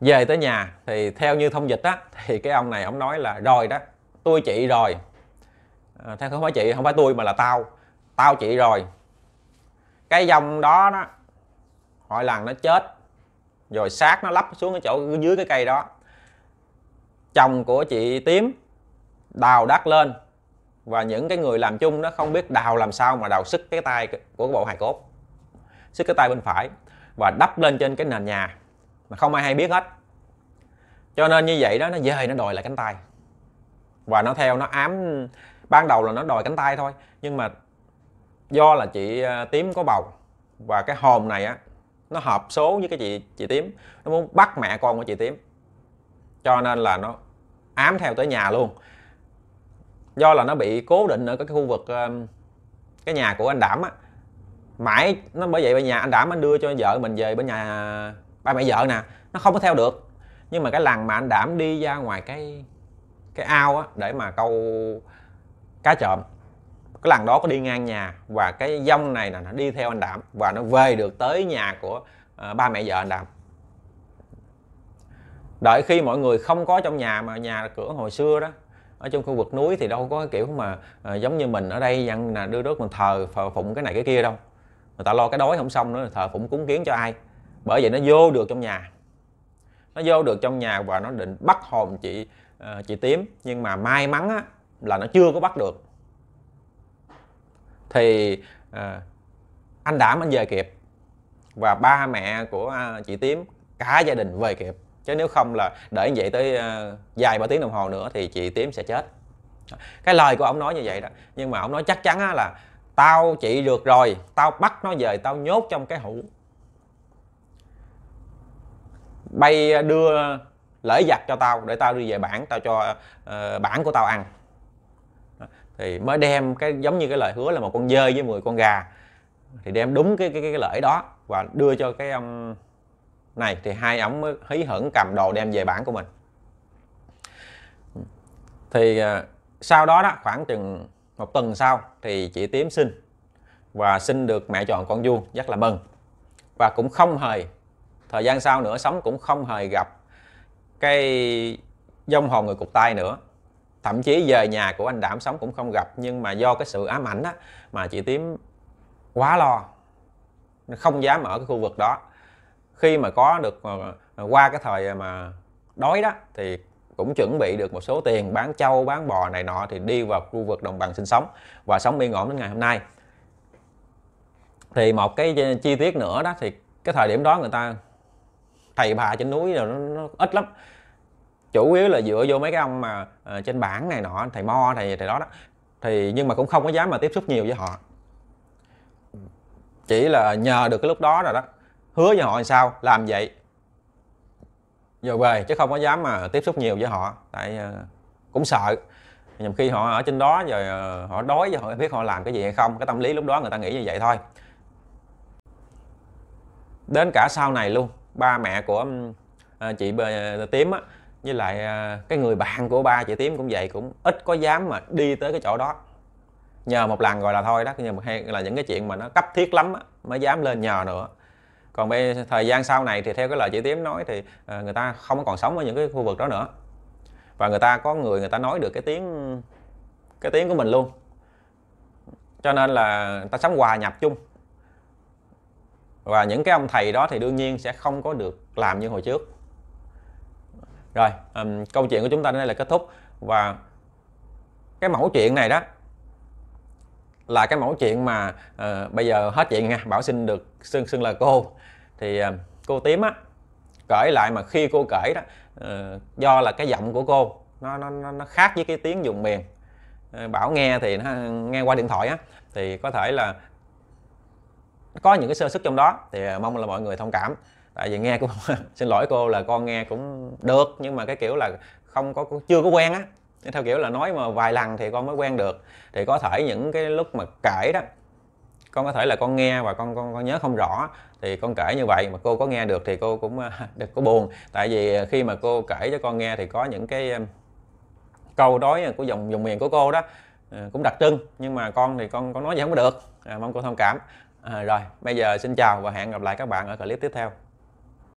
Speaker 1: về tới nhà thì theo như thông dịch á thì cái ông này ông nói là rồi đó tôi chị rồi à, theo không phải chị không phải tôi mà là tao tao chị rồi cái dòng đó đó hỏi làng nó chết rồi xác nó lấp xuống cái chỗ dưới cái cây đó chồng của chị tím đào đất lên và những cái người làm chung nó không biết đào làm sao mà đào sức cái tay của bộ hài cốt sức cái tay bên phải và đắp lên trên cái nền nhà mà không ai hay biết hết cho nên như vậy đó nó dời nó đòi lại cánh tay và nó theo nó ám ban đầu là nó đòi cánh tay thôi nhưng mà do là chị à, tím có bầu và cái hồn này á nó hợp số với cái chị chị tím nó muốn bắt mẹ con của chị tím cho nên là nó ám theo tới nhà luôn do là nó bị cố định ở cái khu vực um, cái nhà của anh đảm á mãi nó bởi vậy bên nhà anh đảm anh đưa cho vợ mình về bên nhà à, ba mẹ vợ nè nó không có theo được nhưng mà cái lần mà anh đảm đi ra ngoài cái cái ao á để mà câu cá trộm cái lần đó có đi ngang nhà và cái dông này là nó đi theo anh đảm và nó về được tới nhà của uh, ba mẹ vợ anh đảm đợi khi mọi người không có trong nhà mà nhà cửa hồi xưa đó ở trong khu vực núi thì đâu có kiểu mà à, giống như mình ở đây dân là đưa rước mình thờ phờ phụng cái này cái kia đâu người ta lo cái đói không xong nữa thờ phụng cúng kiến cho ai bởi vậy nó vô được trong nhà nó vô được trong nhà và nó định bắt hồn chị à, chị tím nhưng mà may mắn á, là nó chưa có bắt được thì à, anh đảm anh về kịp và ba mẹ của à, chị tím cả gia đình về kịp chứ nếu không là để như vậy tới ờ, dài ba tiếng đồng hồ nữa thì chị tím sẽ chết cái lời của ông nói như vậy đó nhưng mà ông nói chắc chắn là tao chị được rồi tao bắt nó về tao nhốt trong cái hũ bay ờ, đưa lễ giặt cho tao để tao đi về bản tao cho ờ, bản của tao ăn thì mới đem cái giống như cái lời hứa là một con dơi với 10 con gà thì đem đúng cái cái cái, cái lợi đó và đưa cho cái ông um, này thì hai ông mới hí hửng cầm đồ đem về bản của mình thì à, sau đó đó khoảng chừng một tuần sau thì chị tím sinh và sinh được mẹ chọn con vuông rất là mừng và cũng không hề thời gian sau nữa sống cũng không hề gặp cái dông hồn người cục tay nữa thậm chí về nhà của anh đảm sống cũng không gặp nhưng mà do cái sự ám ảnh đó mà chị tím quá lo không dám ở cái khu vực đó khi mà có được ờ, ờ, qua cái thời mà đói đó thì cũng chuẩn bị được một số tiền bán trâu bán bò này nọ thì đi vào khu vực đồng bằng sinh sống và sống yên ổn đến ngày hôm nay thì một cái ờ, chi tiết nữa đó thì cái thời điểm đó người ta thầy bà trên núi là nó, nó ít lắm chủ yếu là dựa vô mấy cái ông mà trên bảng này nọ thầy mo thầy thầy đó đó thì nhưng mà cũng không có dám mà tiếp xúc nhiều với họ chỉ là nhờ được cái lúc đó rồi đó hứa với họ làm sao làm vậy rồi về chứ không có dám mà tiếp xúc nhiều với họ tại à, cũng sợ nhầm khi họ ở trên đó rồi à, họ đói rồi họ biết họ làm cái gì hay không cái tâm lý lúc đó người ta nghĩ như vậy thôi đến cả sau này luôn ba mẹ của à, chị tím á với lại cái người bạn của ba chị tím cũng vậy cũng ít có dám mà đi tới cái chỗ đó nhờ một lần rồi là thôi đó nhưng mà hay là những cái chuyện mà nó cấp thiết lắm á, mới dám lên nhờ nữa còn về thời gian sau này thì theo cái lời chị tím nói thì ờ, người ta không còn sống ở những cái khu vực đó nữa và người ta có người người ta nói được cái tiếng cái tiếng của mình luôn cho nên là ta sống hòa nhập chung và những cái ông thầy đó thì đương nhiên sẽ không có được làm như hồi trước rồi um, câu chuyện của chúng ta đến đây là kết thúc và cái mẫu chuyện này đó là cái mẫu chuyện mà uh, bây giờ hết chuyện nha bảo xin được xưng xưng là cô thì à, cô tím á cởi lại mà khi cô cởi đó ờ, do là cái giọng của cô nó nó nó khác với cái tiếng dùng miền ờ, bảo nghe thì nó nghe qua điện thoại á thì có thể là có những cái sơ sức trong đó thì à, mong là mọi người thông cảm tại vì nghe cũng *laughs* xin lỗi cô là con nghe cũng được nhưng mà cái kiểu là không có chưa có quen á theo kiểu là nói mà vài lần thì con mới quen được thì có thể những cái lúc mà cãi đó con có thể là con nghe và con con, con nhớ không rõ thì con kể như vậy mà cô có nghe được thì cô cũng à, *laughs* được có buồn tại vì à, khi mà cô kể cho con nghe thì có những cái câu đối của dòng dùng miền của cô đó à, cũng đặc trưng nhưng mà con thì con con nói gì không có được à, mong cô thông cảm à, rồi bây giờ xin chào và hẹn gặp lại các bạn ở clip tiếp theo